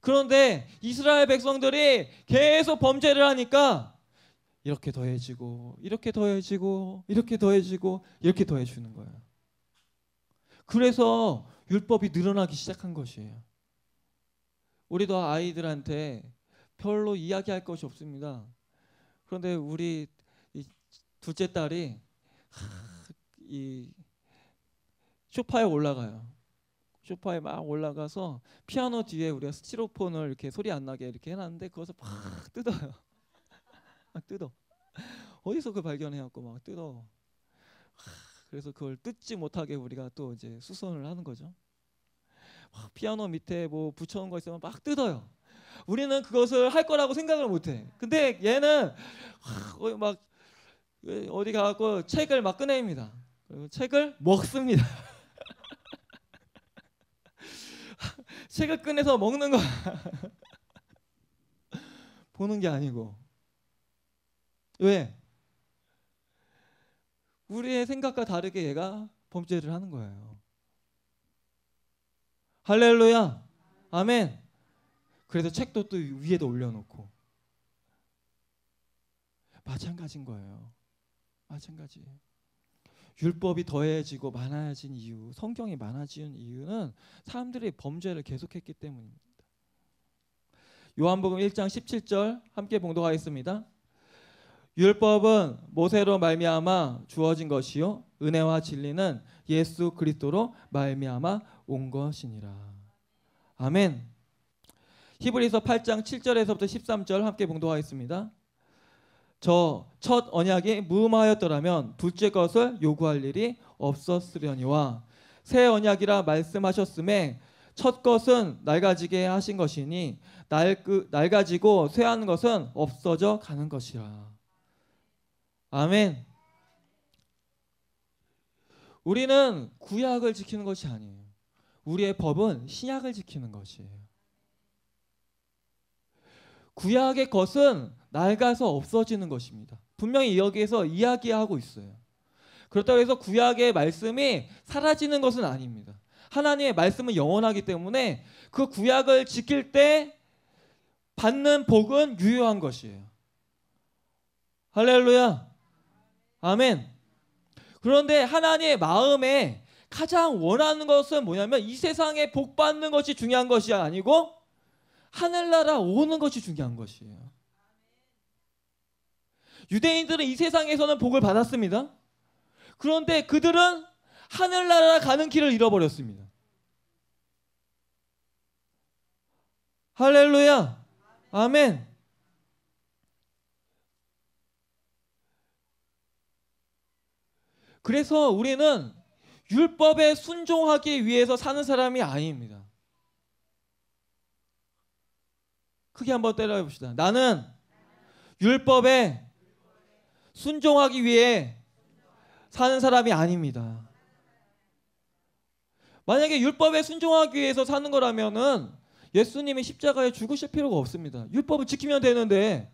그런데 이스라엘 백성들이 계속 범죄를 하니까 이렇게 더해지고 이렇게 더해지고 이렇게 더해지고 이렇게 더해주는 거예요. 그래서 율법이 늘어나기 시작한 것이에요. 우리도 아 아이들한테 별로 이야기할 것이 없습니다. 그런데 우리 둘째 딸이 하, 이 쇼파에 올라가요. 쇼파에 막 올라가서 피아노 뒤에 우리가 스티로폰을 이렇게 소리 안 나게 이렇게 해놨는데 거기서 막 뜯어요. 막 뜯어. 어디서 그 발견해갖고 막 뜯어. 하, 그래서 그걸 뜯지 못하게 우리가 또 이제 수선을 하는 거죠. 피아노 밑에 뭐 붙여놓은 거 있으면 막 뜯어요. 우리는 그것을 할 거라고 생각을 못해. 근데 얘는 어, 막 어디 가고 책을 막 꺼냅니다. 그리고 책을 먹습니다. 책을 꺼내서 먹는 거 보는 게 아니고 왜 우리의 생각과 다르게 얘가 범죄를 하는 거예요. 할렐루야. 아멘. 그래서 책도 또 위에다 올려놓고. 마찬가지인 거예요. 마찬가지. 율법이 더해지고 많아진 이유, 성경이 많아진 이유는 사람들이 범죄를 계속했기 때문입니다. 요한복음 1장 17절 함께 봉독하겠습니다. 율법은 모세로 말미암아 주어진 것이요 은혜와 진리는 예수 그리스도로 말미암아 온 것이니라. 아멘. 히브리서 8장 7절에서부터 13절 함께 봉독하겠습니다. 저 첫 언약이 무음하였더라면 둘째 것을 요구할 일이 없었으려니와 새 언약이라 말씀하셨음에 첫 것은 낡아지게 하신 것이니 낡, 그, 낡아지고 쇠한 것은 없어져 가는 것이라. 아멘. 우리는 구약을 지키는 것이 아니에요. 우리의 법은 신약을 지키는 것이에요. 구약의 것은 낡아서 없어지는 것입니다. 분명히 여기에서 이야기하고 있어요. 그렇다고 해서 구약의 말씀이 사라지는 것은 아닙니다. 하나님의 말씀은 영원하기 때문에 그 구약을 지킬 때 받는 복은 유효한 것이에요. 할렐루야. 아멘. 그런데 하나님의 마음에 가장 원하는 것은 뭐냐면 이 세상에 복 받는 것이 중요한 것이 아니고 하늘나라 오는 것이 중요한 것이에요. 유대인들은 이 세상에서는 복을 받았습니다. 그런데 그들은 하늘나라 가는 길을 잃어버렸습니다. 할렐루야. 아멘. 그래서 우리는 율법에 순종하기 위해서 사는 사람이 아닙니다. 크게 한번 때려 봅시다. 나는 율법에 순종하기 위해 사는 사람이 아닙니다. 만약에 율법에 순종하기 위해서 사는 거라면은 예수님이 십자가에 죽으실 필요가 없습니다. 율법을 지키면 되는데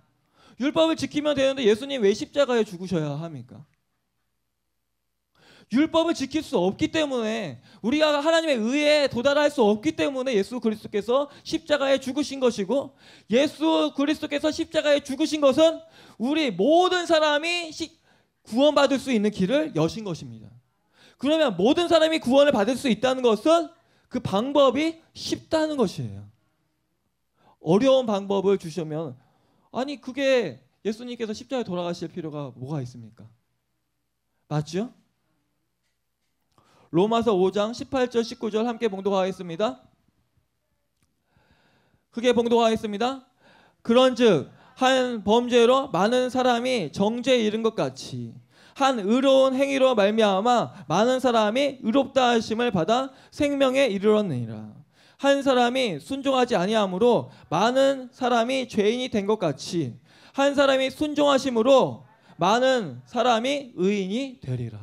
율법을 지키면 되는데 예수님 왜 십자가에 죽으셔야 합니까? 율법을 지킬 수 없기 때문에 우리가 하나님의 의에 도달할 수 없기 때문에 예수 그리스도께서 십자가에 죽으신 것이고 예수 그리스도께서 십자가에 죽으신 것은 우리 모든 사람이 구원받을 수 있는 길을 여신 것입니다. 그러면 모든 사람이 구원을 받을 수 있다는 것은 그 방법이 쉽다는 것이에요. 어려운 방법을 주시면 아니 그게 예수님께서 십자가에 돌아가실 필요가 뭐가 있습니까? 맞죠? 로마서 5장 18절 19절 함께 봉독하겠습니다. 크게 봉독하겠습니다. 그런즉 한 범죄로 많은 사람이 정죄에 이른 것 같이 한 의로운 행위로 말미암아 많은 사람이 의롭다 하심을 받아 생명에 이르렀느니라. 한 사람이 순종하지 아니함으로 많은 사람이 죄인이 된 것 같이 한 사람이 순종하심으로 많은 사람이 의인이 되리라.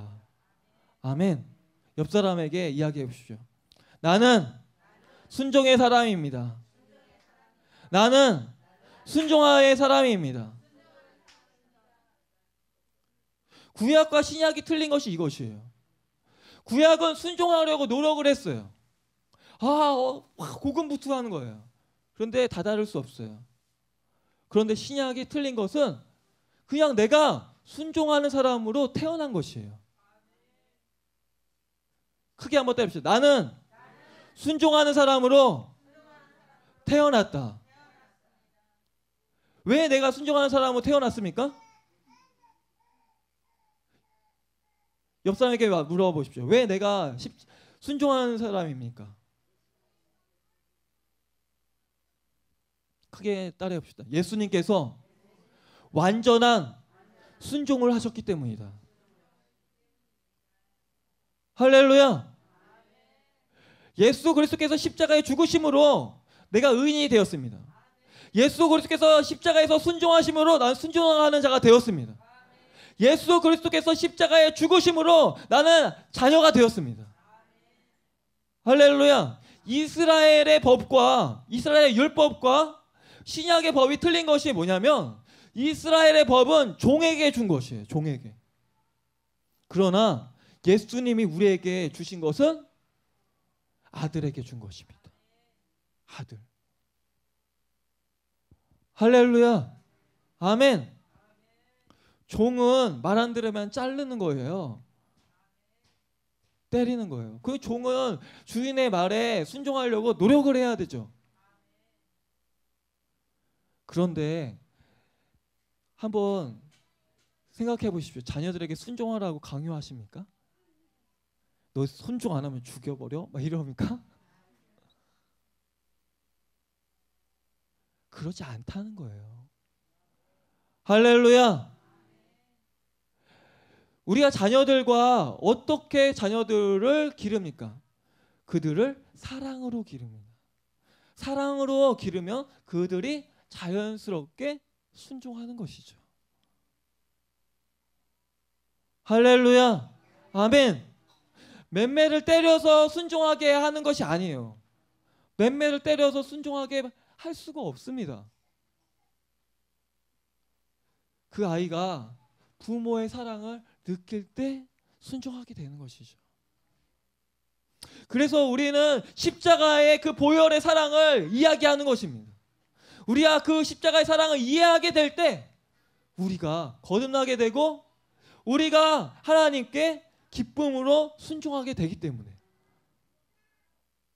아멘. 옆 사람에게 이야기해 보십시오. 나는 순종의 사람입니다. 나는 순종의 사람입니다. 구약과 신약이 틀린 것이 이것이에요. 구약은 순종하려고 노력을 했어요. 아, 어, 고군부투하는 거예요. 그런데 다다를 수 없어요. 그런데 신약이 틀린 것은 그냥 내가 순종하는 사람으로 태어난 것이에요. 크게 한번 때봅시다 나는 순종하는 사람으로 태어났다. 왜 내가 순종하는 사람으로 태어났습니까? 옆 사람에게 물어보십시오. 왜 내가 순종하는 사람입니까? 크게 따라해 봅시다. 예수님께서 완전한 순종을 하셨기 때문이다. 할렐루야. 예수 그리스도께서 십자가의 죽으심으로 내가 의인이 되었습니다. 예수 그리스도께서 십자가에서 순종하심으로 나는 순종하는 자가 되었습니다. 예수 그리스도께서 십자가에 죽으심으로 나는 자녀가 되었습니다. 할렐루야. 이스라엘의 법과 이스라엘의 율법과 신약의 법이 틀린 것이 뭐냐면 이스라엘의 법은 종에게 준 것이에요. 종에게. 그러나 예수님이 우리에게 주신 것은 아들에게 준 것입니다. 아들. 할렐루야. 아멘. 종은 말 안 들으면 자르는 거예요. 때리는 거예요. 그 종은 주인의 말에 순종하려고 노력을 해야 되죠. 그런데 한번 생각해 보십시오. 자녀들에게 순종하라고 강요하십니까? 너 손종 안 하면 죽여버려? 막 이러니까 그러지 않다는 거예요. 할렐루야! 우리가 자녀들과 어떻게 자녀들을 기릅니까? 그들을 사랑으로 기릅니다. 사랑으로 기르면 그들이 자연스럽게 순종하는 것이죠. 할렐루야! 아멘! 맴매를 때려서 순종하게 하는 것이 아니에요. 맴매를 때려서 순종하게 할 수가 없습니다. 그 아이가 부모의 사랑을 느낄 때 순종하게 되는 것이죠. 그래서 우리는 십자가의 그 보혈의 사랑을 이야기하는 것입니다. 우리가 그 십자가의 사랑을 이해하게 될 때 우리가 거듭나게 되고 우리가 하나님께 기쁨으로 순종하게 되기 때문에.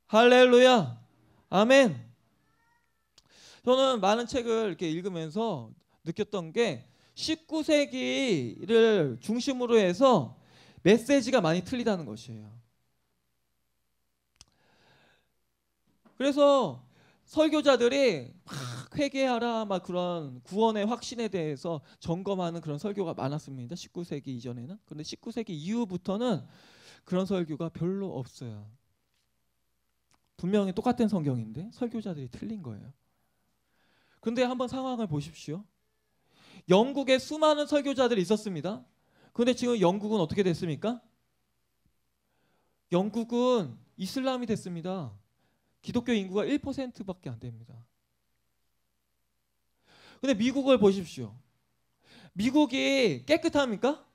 할렐루야. 아멘. 저는 많은 책을 이렇게 읽으면서 느꼈던 게 19세기를 중심으로 해서 메시지가 많이 틀리다는 것이에요. 그래서 설교자들이 막 회개하라 막 그런 구원의 확신에 대해서 점검하는 그런 설교가 많았습니다. 19세기 이전에는. 그런데 19세기 이후부터는 그런 설교가 별로 없어요. 분명히 똑같은 성경인데 설교자들이 틀린 거예요. 근데 한번 상황을 보십시오. 영국에 수많은 설교자들이 있었습니다. 근데 지금 영국은 어떻게 됐습니까? 영국은 이슬람이 됐습니다. 기독교 인구가 1%밖에 안 됩니다. 근데 미국을 보십시오. 미국이 깨끗합니까?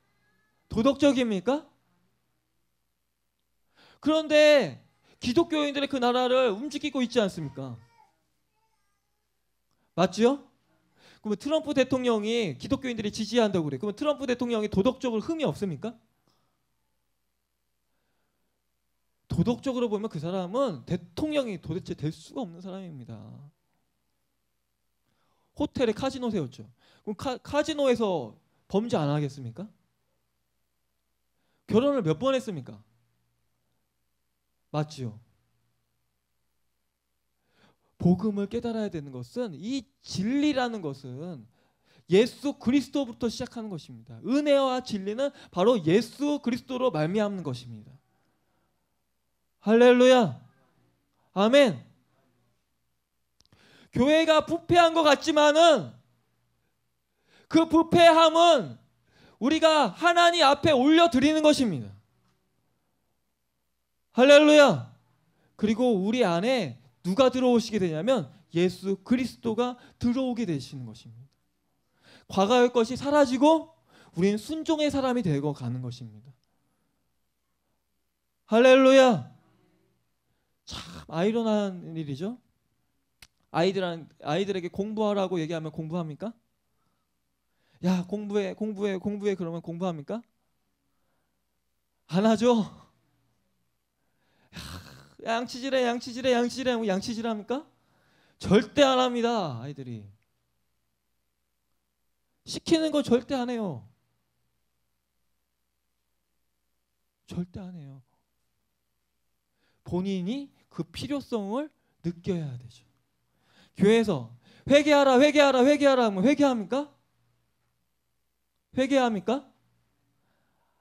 도덕적입니까? 그런데 기독교인들의 그 나라를 움직이고 있지 않습니까? 맞죠? 그러면 트럼프 대통령이 기독교인들이 지지한다고 그래. 그러면 트럼프 대통령이 도덕적으로 흠이 없습니까? 도덕적으로 보면 그 사람은 대통령이 도대체 될 수가 없는 사람입니다. 호텔에 카지노 세웠죠. 그럼 카, 카지노에서 범죄 안 하겠습니까? 결혼을 몇 번 했습니까? 맞지요. 복음을 깨달아야 되는 것은 이 진리라는 것은 예수 그리스도부터 시작하는 것입니다. 은혜와 진리는 바로 예수 그리스도로 말미암는 것입니다. 할렐루야. 아멘. 교회가 부패한 것 같지만은 그 부패함은 우리가 하나님 앞에 올려드리는 것입니다. 할렐루야. 그리고 우리 안에 누가 들어오시게 되냐면 예수 그리스도가 들어오게 되시는 것입니다. 과거의 것이 사라지고 우리는 순종의 사람이 되고 가는 것입니다. 할렐루야. 참 아이러니한 일이죠. 아이들한 아이들에게 공부하라고 얘기하면 공부합니까? 야 공부해 공부해 공부해 그러면 공부합니까? 안 하죠. 야, 양치질해 양치질해 양치질해 하 양치질합니까? 절대 안 합니다 아이들이. 시키는 거 절대 안 해요. 절대 안 해요. 본인이 그 필요성을 느껴야 되죠. 교회에서 회개하라 회개하라 회개하라 하면 회개합니까? 회개합니까?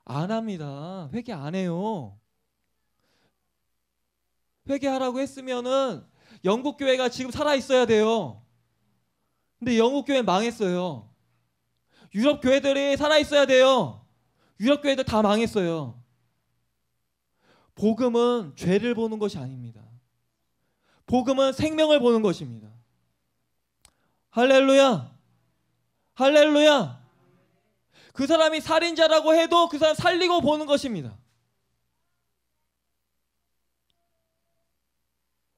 안 합니다. 회개 안 해요. 회개하라고 했으면은 영국 교회가 지금 살아 있어야 돼요. 근데 영국 교회 망했어요. 유럽 교회들이 살아 있어야 돼요. 유럽 교회들 다 망했어요. 복음은 죄를 보는 것이 아닙니다. 복음은 생명을 보는 것입니다. 할렐루야! 할렐루야! 그 사람이 살인자라고 해도 그 사람 살리고 보는 것입니다.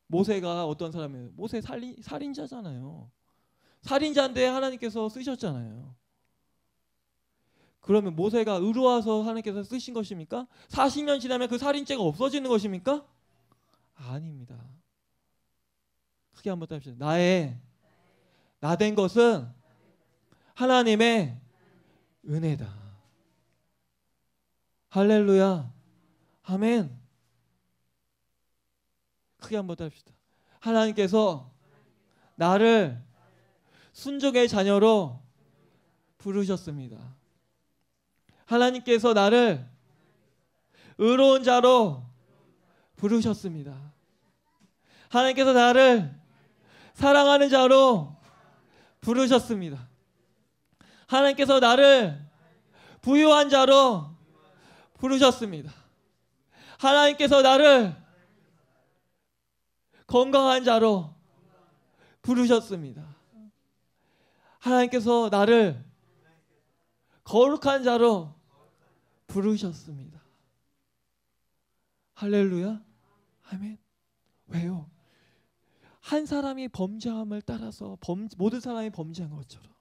모세가 어떤 사람이에요? 모세 살리, 살인자잖아요. 살인자인데 하나님께서 쓰셨잖아요. 그러면 모세가 의로와서 하나님께서 쓰신 것입니까? 40년 지나면 그 살인죄가 없어지는 것입니까? 아닙니다. 크게 한번 따봅시다. 나의 나 된 것은 하나님의 은혜다. 할렐루야. 아멘. 크게 한번 따봅시다. 하나님께서 나를 순종의 자녀로 부르셨습니다. 하나님께서 나를 의로운 자로 부르셨습니다. 하나님께서 나를 사랑하는 자로 부르셨습니다. 하나님께서 나를 부유한 자로 부르셨습니다. 하나님께서 나를 건강한 자로 부르셨습니다. 하나님께서 나를 거룩한 자로 부르셨습니다. 부르셨습니다. 할렐루야. 아멘. 왜요? 한 사람이 범죄함을 따라서 범, 모든 사람이 범죄한 것처럼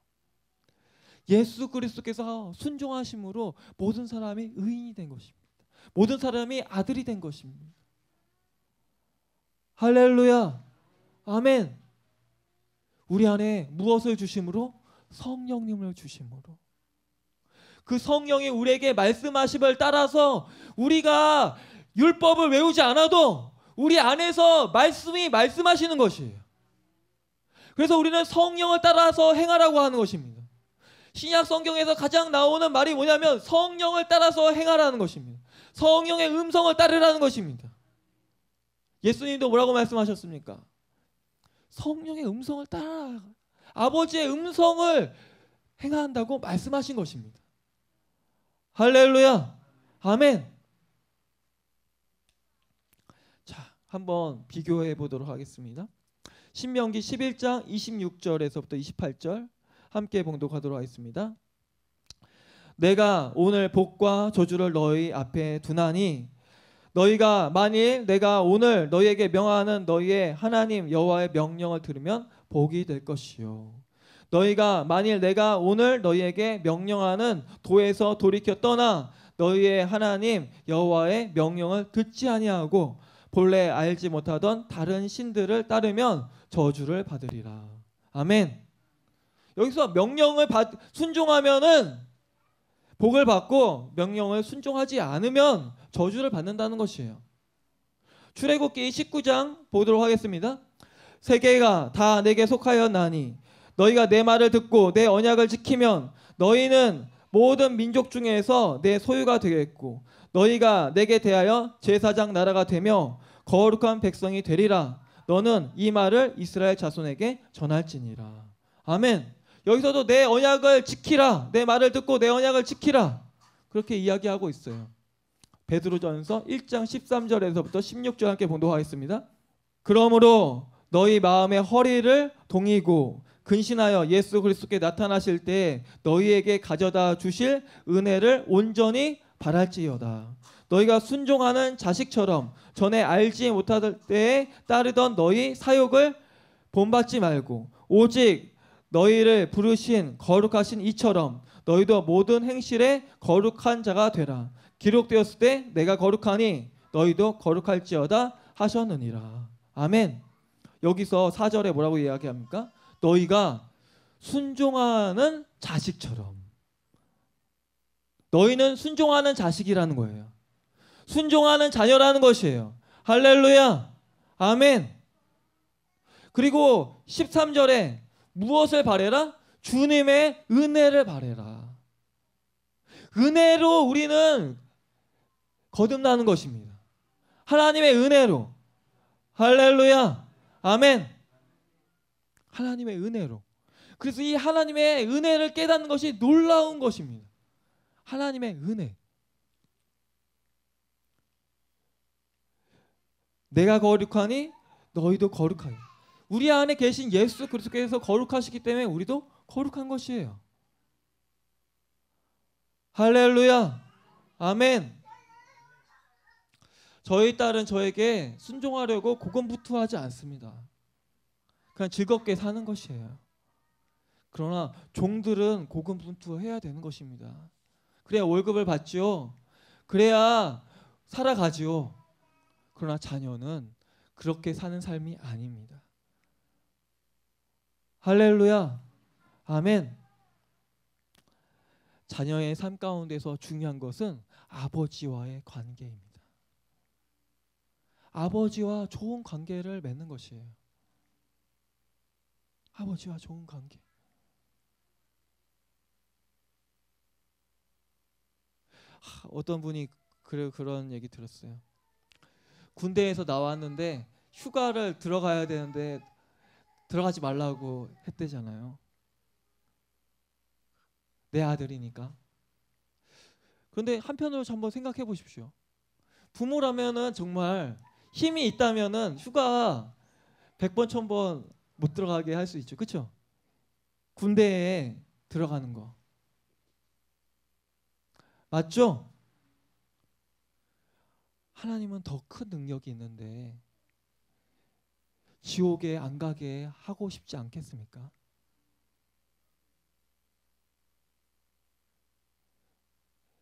예수 그리스도께서 순종하심으로 모든 사람이 의인이 된 것입니다. 모든 사람이 아들이 된 것입니다. 할렐루야. 아멘. 우리 안에 무엇을 주심으로 성령님을 주심으로 그 성령이 우리에게 말씀하심을 따라서 우리가 율법을 외우지 않아도 우리 안에서 말씀이 말씀하시는 것이에요. 그래서 우리는 성령을 따라서 행하라고 하는 것입니다. 신약 성경에서 가장 나오는 말이 뭐냐면 성령을 따라서 행하라는 것입니다. 성령의 음성을 따르라는 것입니다. 예수님도 뭐라고 말씀하셨습니까? 성령의 음성을 따라 아버지의 음성을 행한다고 말씀하신 것입니다. 할렐루야. 아멘. 자, 한번 비교해 보도록 하겠습니다. 신명기 11장 26절에서부터 28절 함께 봉독하도록 하겠습니다. 내가 오늘 복과 저주를 너희 앞에 두나니 너희가 만일 내가 오늘 너희에게 명하는 너희의 하나님 여호와의 명령을 들으면 복이 될 것이요 너희가 만일 내가 오늘 너희에게 명령하는 도에서 돌이켜 떠나 너희의 하나님 여호와의 명령을 듣지 아니하고 본래 알지 못하던 다른 신들을 따르면 저주를 받으리라. 아멘. 여기서 명령을 받, 순종하면은 복을 받고 명령을 순종하지 않으면 저주를 받는다는 것이에요. 출애굽기 19장 보도록 하겠습니다. 세계가 다 내게 속하였나니 너희가 내 말을 듣고 내 언약을 지키면 너희는 모든 민족 중에서 내 소유가 되겠고 너희가 내게 대하여 제사장 나라가 되며 거룩한 백성이 되리라. 너는 이 말을 이스라엘 자손에게 전할지니라. 아멘. 여기서도 내 언약을 지키라. 내 말을 듣고 내 언약을 지키라. 그렇게 이야기하고 있어요. 베드로전서 1장 13절에서부터 16절 함께 봉독하겠습니다. 그러므로 너희 마음의 허리를 동이고 근신하여 예수 그리스도께 나타나실 때 너희에게 가져다 주실 은혜를 온전히 바랄지어다. 너희가 순종하는 자식처럼 전에 알지 못할 때에 따르던 너희 사욕을 본받지 말고 오직 너희를 부르신 거룩하신 이처럼 너희도 모든 행실에 거룩한 자가 되라. 기록되었을 때 내가 거룩하니 너희도 거룩할지어다 하셨느니라. 아멘. 여기서 4절에 뭐라고 이야기합니까? 너희가 순종하는 자식처럼 너희는 순종하는 자식이라는 거예요. 순종하는 자녀라는 것이에요. 할렐루야. 아멘. 그리고 13절에 무엇을 바래라? 주님의 은혜를 바래라. 은혜로 우리는 거듭나는 것입니다. 하나님의 은혜로. 할렐루야. 아멘. 하나님의 은혜로. 그래서 이 하나님의 은혜를 깨닫는 것이 놀라운 것입니다. 하나님의 은혜. 내가 거룩하니 너희도 거룩하니. 우리 안에 계신 예수 그리스도께서 거룩하시기 때문에 우리도 거룩한 것이에요. 할렐루야. 아멘. 저희 딸은 저에게 순종하려고 고군분투하지 않습니다. 그냥 즐겁게 사는 것이에요. 그러나 종들은 고군분투해야 되는 것입니다. 그래야 월급을 받지요. 그래야 살아가지요. 그러나 자녀는 그렇게 사는 삶이 아닙니다. 할렐루야. 아멘. 자녀의 삶 가운데서 중요한 것은 아버지와의 관계입니다. 아버지와 좋은 관계를 맺는 것이에요. 아버지와 좋은 관계. 어떤 분이 그래, 그런 얘기 들었어요. 군대에서 나왔는데 휴가를 들어가야 되는데 들어가지 말라고 했대잖아요. 내 아들이니까. 그런데 한편으로 한번 생각해 보십시오. 부모라면은 정말 힘이 있다면은 휴가 100번 번못 들어가게 할 수 있죠. 그렇죠? 군대에 들어가는 거. 맞죠? 하나님은 더 큰 능력이 있는데 지옥에 안 가게 하고 싶지 않겠습니까?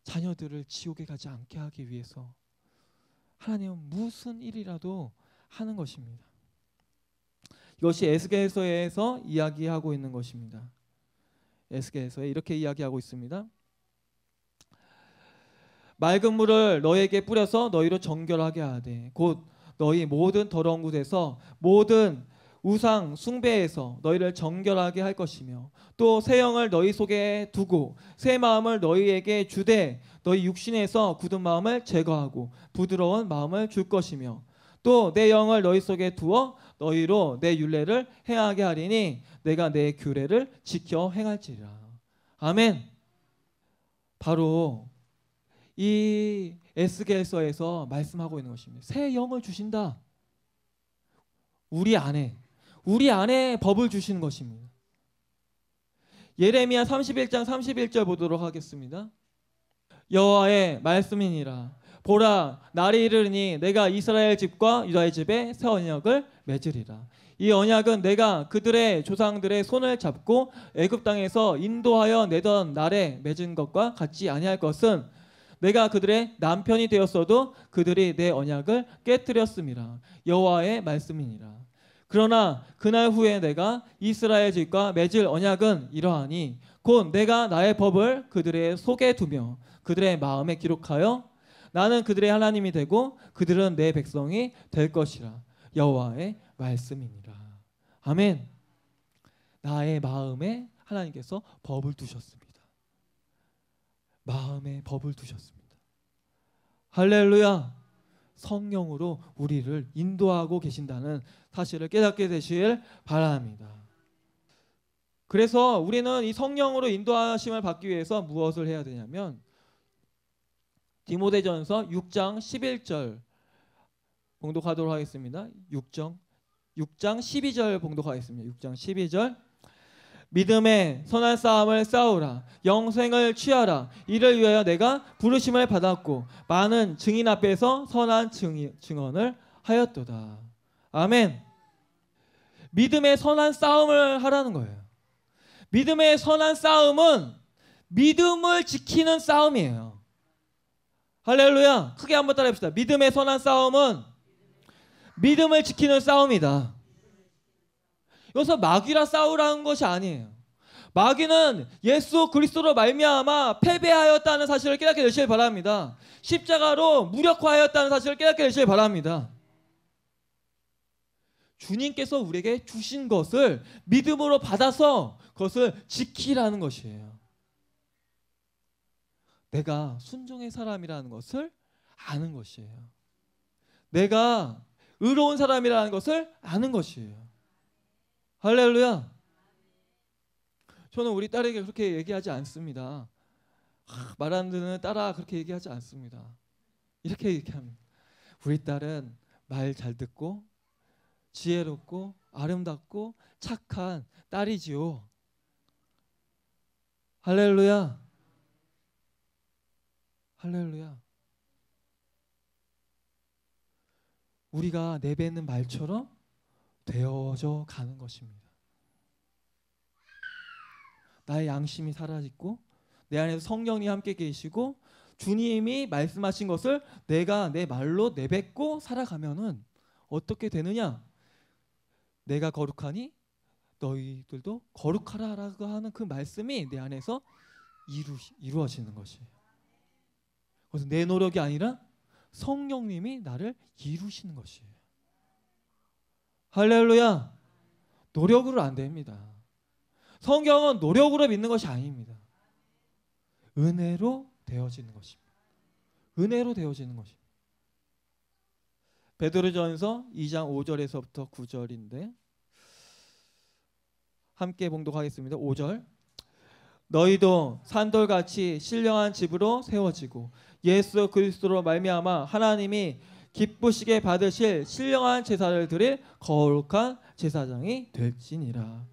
자녀들을 지옥에 가지 않게 하기 위해서 하나님은 무슨 일이라도 하는 것입니다. 이것이 에스겔서에서 이야기하고 있는 것입니다. 에스겔서에 이렇게 이야기하고 있습니다. 맑은 물을 너에게 뿌려서 너희로 정결하게 하되 곧 너희 모든 더러운 곳에서 모든 우상 숭배에서 너희를 정결하게 할 것이며 또 새 영을 너희 속에 두고 새 마음을 너희에게 주되 너희 육신에서 굳은 마음을 제거하고 부드러운 마음을 줄 것이며 또내 영을 너희 속에 두어 너희로 내 율례를 행하게 하리니 내가 내 규례를 지켜 행할지라. 아멘. 바로 이 에스겔서에서 말씀하고 있는 것입니다. 새 영을 주신다. 우리 안에 우리 안에 법을 주시는 것입니다. 예레미야 31장 31절 보도록 하겠습니다. 여호와의 말씀이니라 보라 날이 이르니 내가 이스라엘 집과 유다의 집에 새 언약을 맺으리라. 이 언약은 내가 그들의 조상들의 손을 잡고 애굽 땅에서 인도하여 내던 날에 맺은 것과 같지 아니할 것은 내가 그들의 남편이 되었어도 그들이 내 언약을 깨뜨렸음이라 여호와의 말씀이니라. 그러나 그날 후에 내가 이스라엘 집과 맺을 언약은 이러하니 곧 내가 나의 법을 그들의 속에 두며 그들의 마음에 기록하여 나는 그들의 하나님이 되고 그들은 내 백성이 될 것이라 여호와의 말씀이니라. 아멘. 나의 마음에 하나님께서 법을 두셨습니다. 마음에 법을 두셨습니다. 할렐루야. 성령으로 우리를 인도하고 계신다는 사실을 깨닫게 되실 바랍니다. 그래서 우리는 이 성령으로 인도하심을 받기 위해서 무엇을 해야 되냐면 디모데전서 6장 11절 봉독하도록 하겠습니다. 6장 6장 12절 봉독하겠습니다. 6장 12절 믿음의 선한 싸움을 싸우라 영생을 취하라 이를 위하여 내가 부르심을 받았고 많은 증인 앞에서 선한 증, 증언을 하였도다. 아멘. 믿음의 선한 싸움을 하라는 거예요. 믿음의 선한 싸움은 믿음을 지키는 싸움이에요. 할렐루야. 크게 한번 따라해봅시다 믿음의 선한 싸움은 믿음을 지키는 싸움이다. 여기서 마귀라 싸우라는 것이 아니에요. 마귀는 예수 그리스도로 말미암아 패배하였다는 사실을 깨닫게 되시길 바랍니다. 십자가로 무력화하였다는 사실을 깨닫게 되시길 바랍니다. 주님께서 우리에게 주신 것을 믿음으로 받아서 그것을 지키라는 것이에요. 내가 순종의 사람이라는 것을 아는 것이에요. 내가 의로운 사람이라는 것을 아는 것이에요. 할렐루야. 저는 우리 딸에게 그렇게 얘기하지 않습니다. 아, 말안 듣는 딸아 그렇게 얘기하지 않습니다. 이렇게 얘기합니다. 우리 딸은 말 잘 듣고 지혜롭고 아름답고 착한 딸이지요. 할렐루야. 할렐루야. 우리가 내뱉는 말처럼 되어져 가는 것입니다. 나의 양심이 사라지고 내 안에서 성령이 함께 계시고 주님이 말씀하신 것을 내가 내 말로 내뱉고 살아가면은 어떻게 되느냐? 내가 거룩하니 너희들도 거룩하라라고 하는 그 말씀이 내 안에서 이루, 이루어지는 것이에요. 그래서 내 노력이 아니라 성령님이 나를 이루시는 것이에요. 할렐루야. 노력으로 안 됩니다. 성경은 노력으로 믿는 것이 아닙니다. 은혜로 되어지는 것입니다. 은혜로 되어지는 것입니다. 베드로전서 2장 5절에서부터 9절인데 함께 봉독하겠습니다. 5절 너희도 산돌같이 신령한 집으로 세워지고 예수 그리스도로 말미암아 하나님이 기쁘시게 받으실 신령한 제사를 드릴 거룩한 제사장이 될지니라.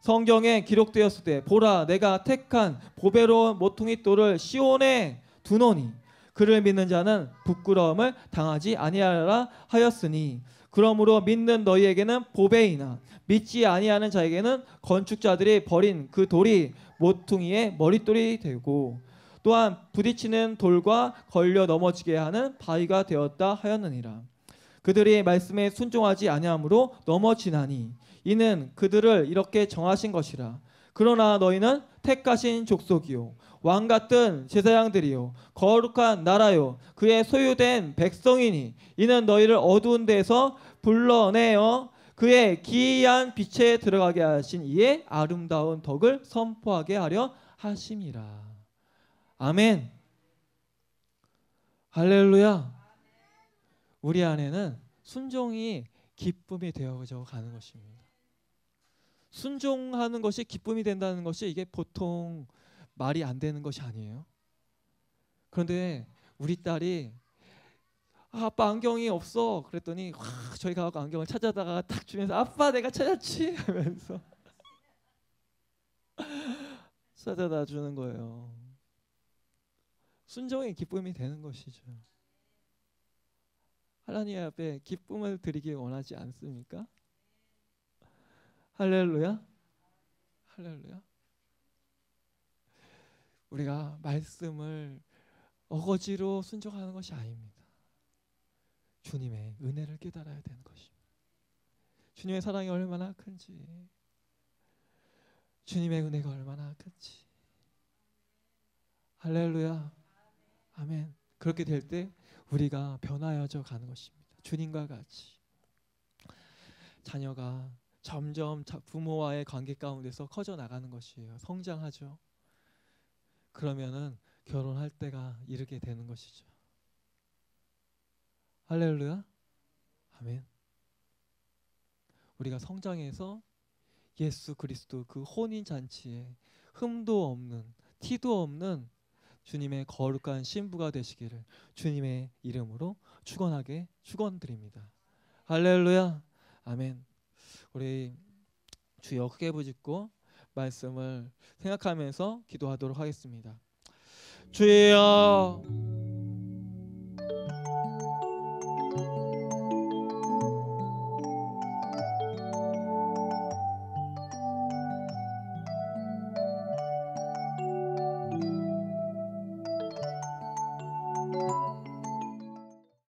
성경에 기록되었을 때 보라 내가 택한 보배로운 모퉁이 돌을 시온에 두노니 그를 믿는 자는 부끄러움을 당하지 아니하라 하였으니 그러므로 믿는 너희에게는 보배이나 믿지 아니하는 자에게는 건축자들이 버린 그 돌이 모퉁이의 머릿돌이 되고 또한 부딪히는 돌과 걸려 넘어지게 하는 바위가 되었다 하였느니라. 그들이 말씀에 순종하지 아니함으로 넘어지나니 이는 그들을 이렇게 정하신 것이라. 그러나 너희는 택하신 족속이요 왕 같은 제사장들이요 거룩한 나라요 그의 소유된 백성이니 이는 너희를 어두운 데서 불러내어 그의 기이한 빛에 들어가게 하신 이의 아름다운 덕을 선포하게 하려 하심이라. 아멘. 할렐루야. 우리 안에는 순종이 기쁨이 되어져 가는 것입니다. 순종하는 것이 기쁨이 된다는 것이 이게 보통 말이 안 되는 것이 아니에요. 그런데 우리 딸이 아, 빠 안경이 없어 그랬더니 확 저희 가고 안경을 찾아다가 탁 주면서 아빠 내가 찾았지 하면서 찾아다 주는 거예요. 순종의 기쁨이 되는 것이죠. 하나님 앞에 기쁨을 드리길 원하지 않습니까? 할렐루야. 할렐루야. 우리가 말씀을 어거지로 순종하는 것이 아닙니다. 주님의 은혜를 깨달아야 되는 것입니다. 주님의 사랑이 얼마나 큰지, 주님의 은혜가 얼마나 큰지. 할렐루야. 아멘. 그렇게 될 때 우리가 변화여져 가는 것입니다. 주님과 같이 자녀가 점점 부모와의 관계 가운데서 커져 나가는 것이에요. 성장하죠. 그러면은 결혼할 때가 이르게 되는 것이죠. 할렐루야. 아멘. 우리가 성장해서 예수 그리스도 그 혼인 잔치에 흠도 없는 티도 없는 주님의 거룩한 신부가 되시기를 주님의 이름으로 축원하게 축원드립니다. 할렐루야. 아멘. 우리 주여 크게 부짖고 말씀을 생각하면서 기도하도록 하겠습니다. 주여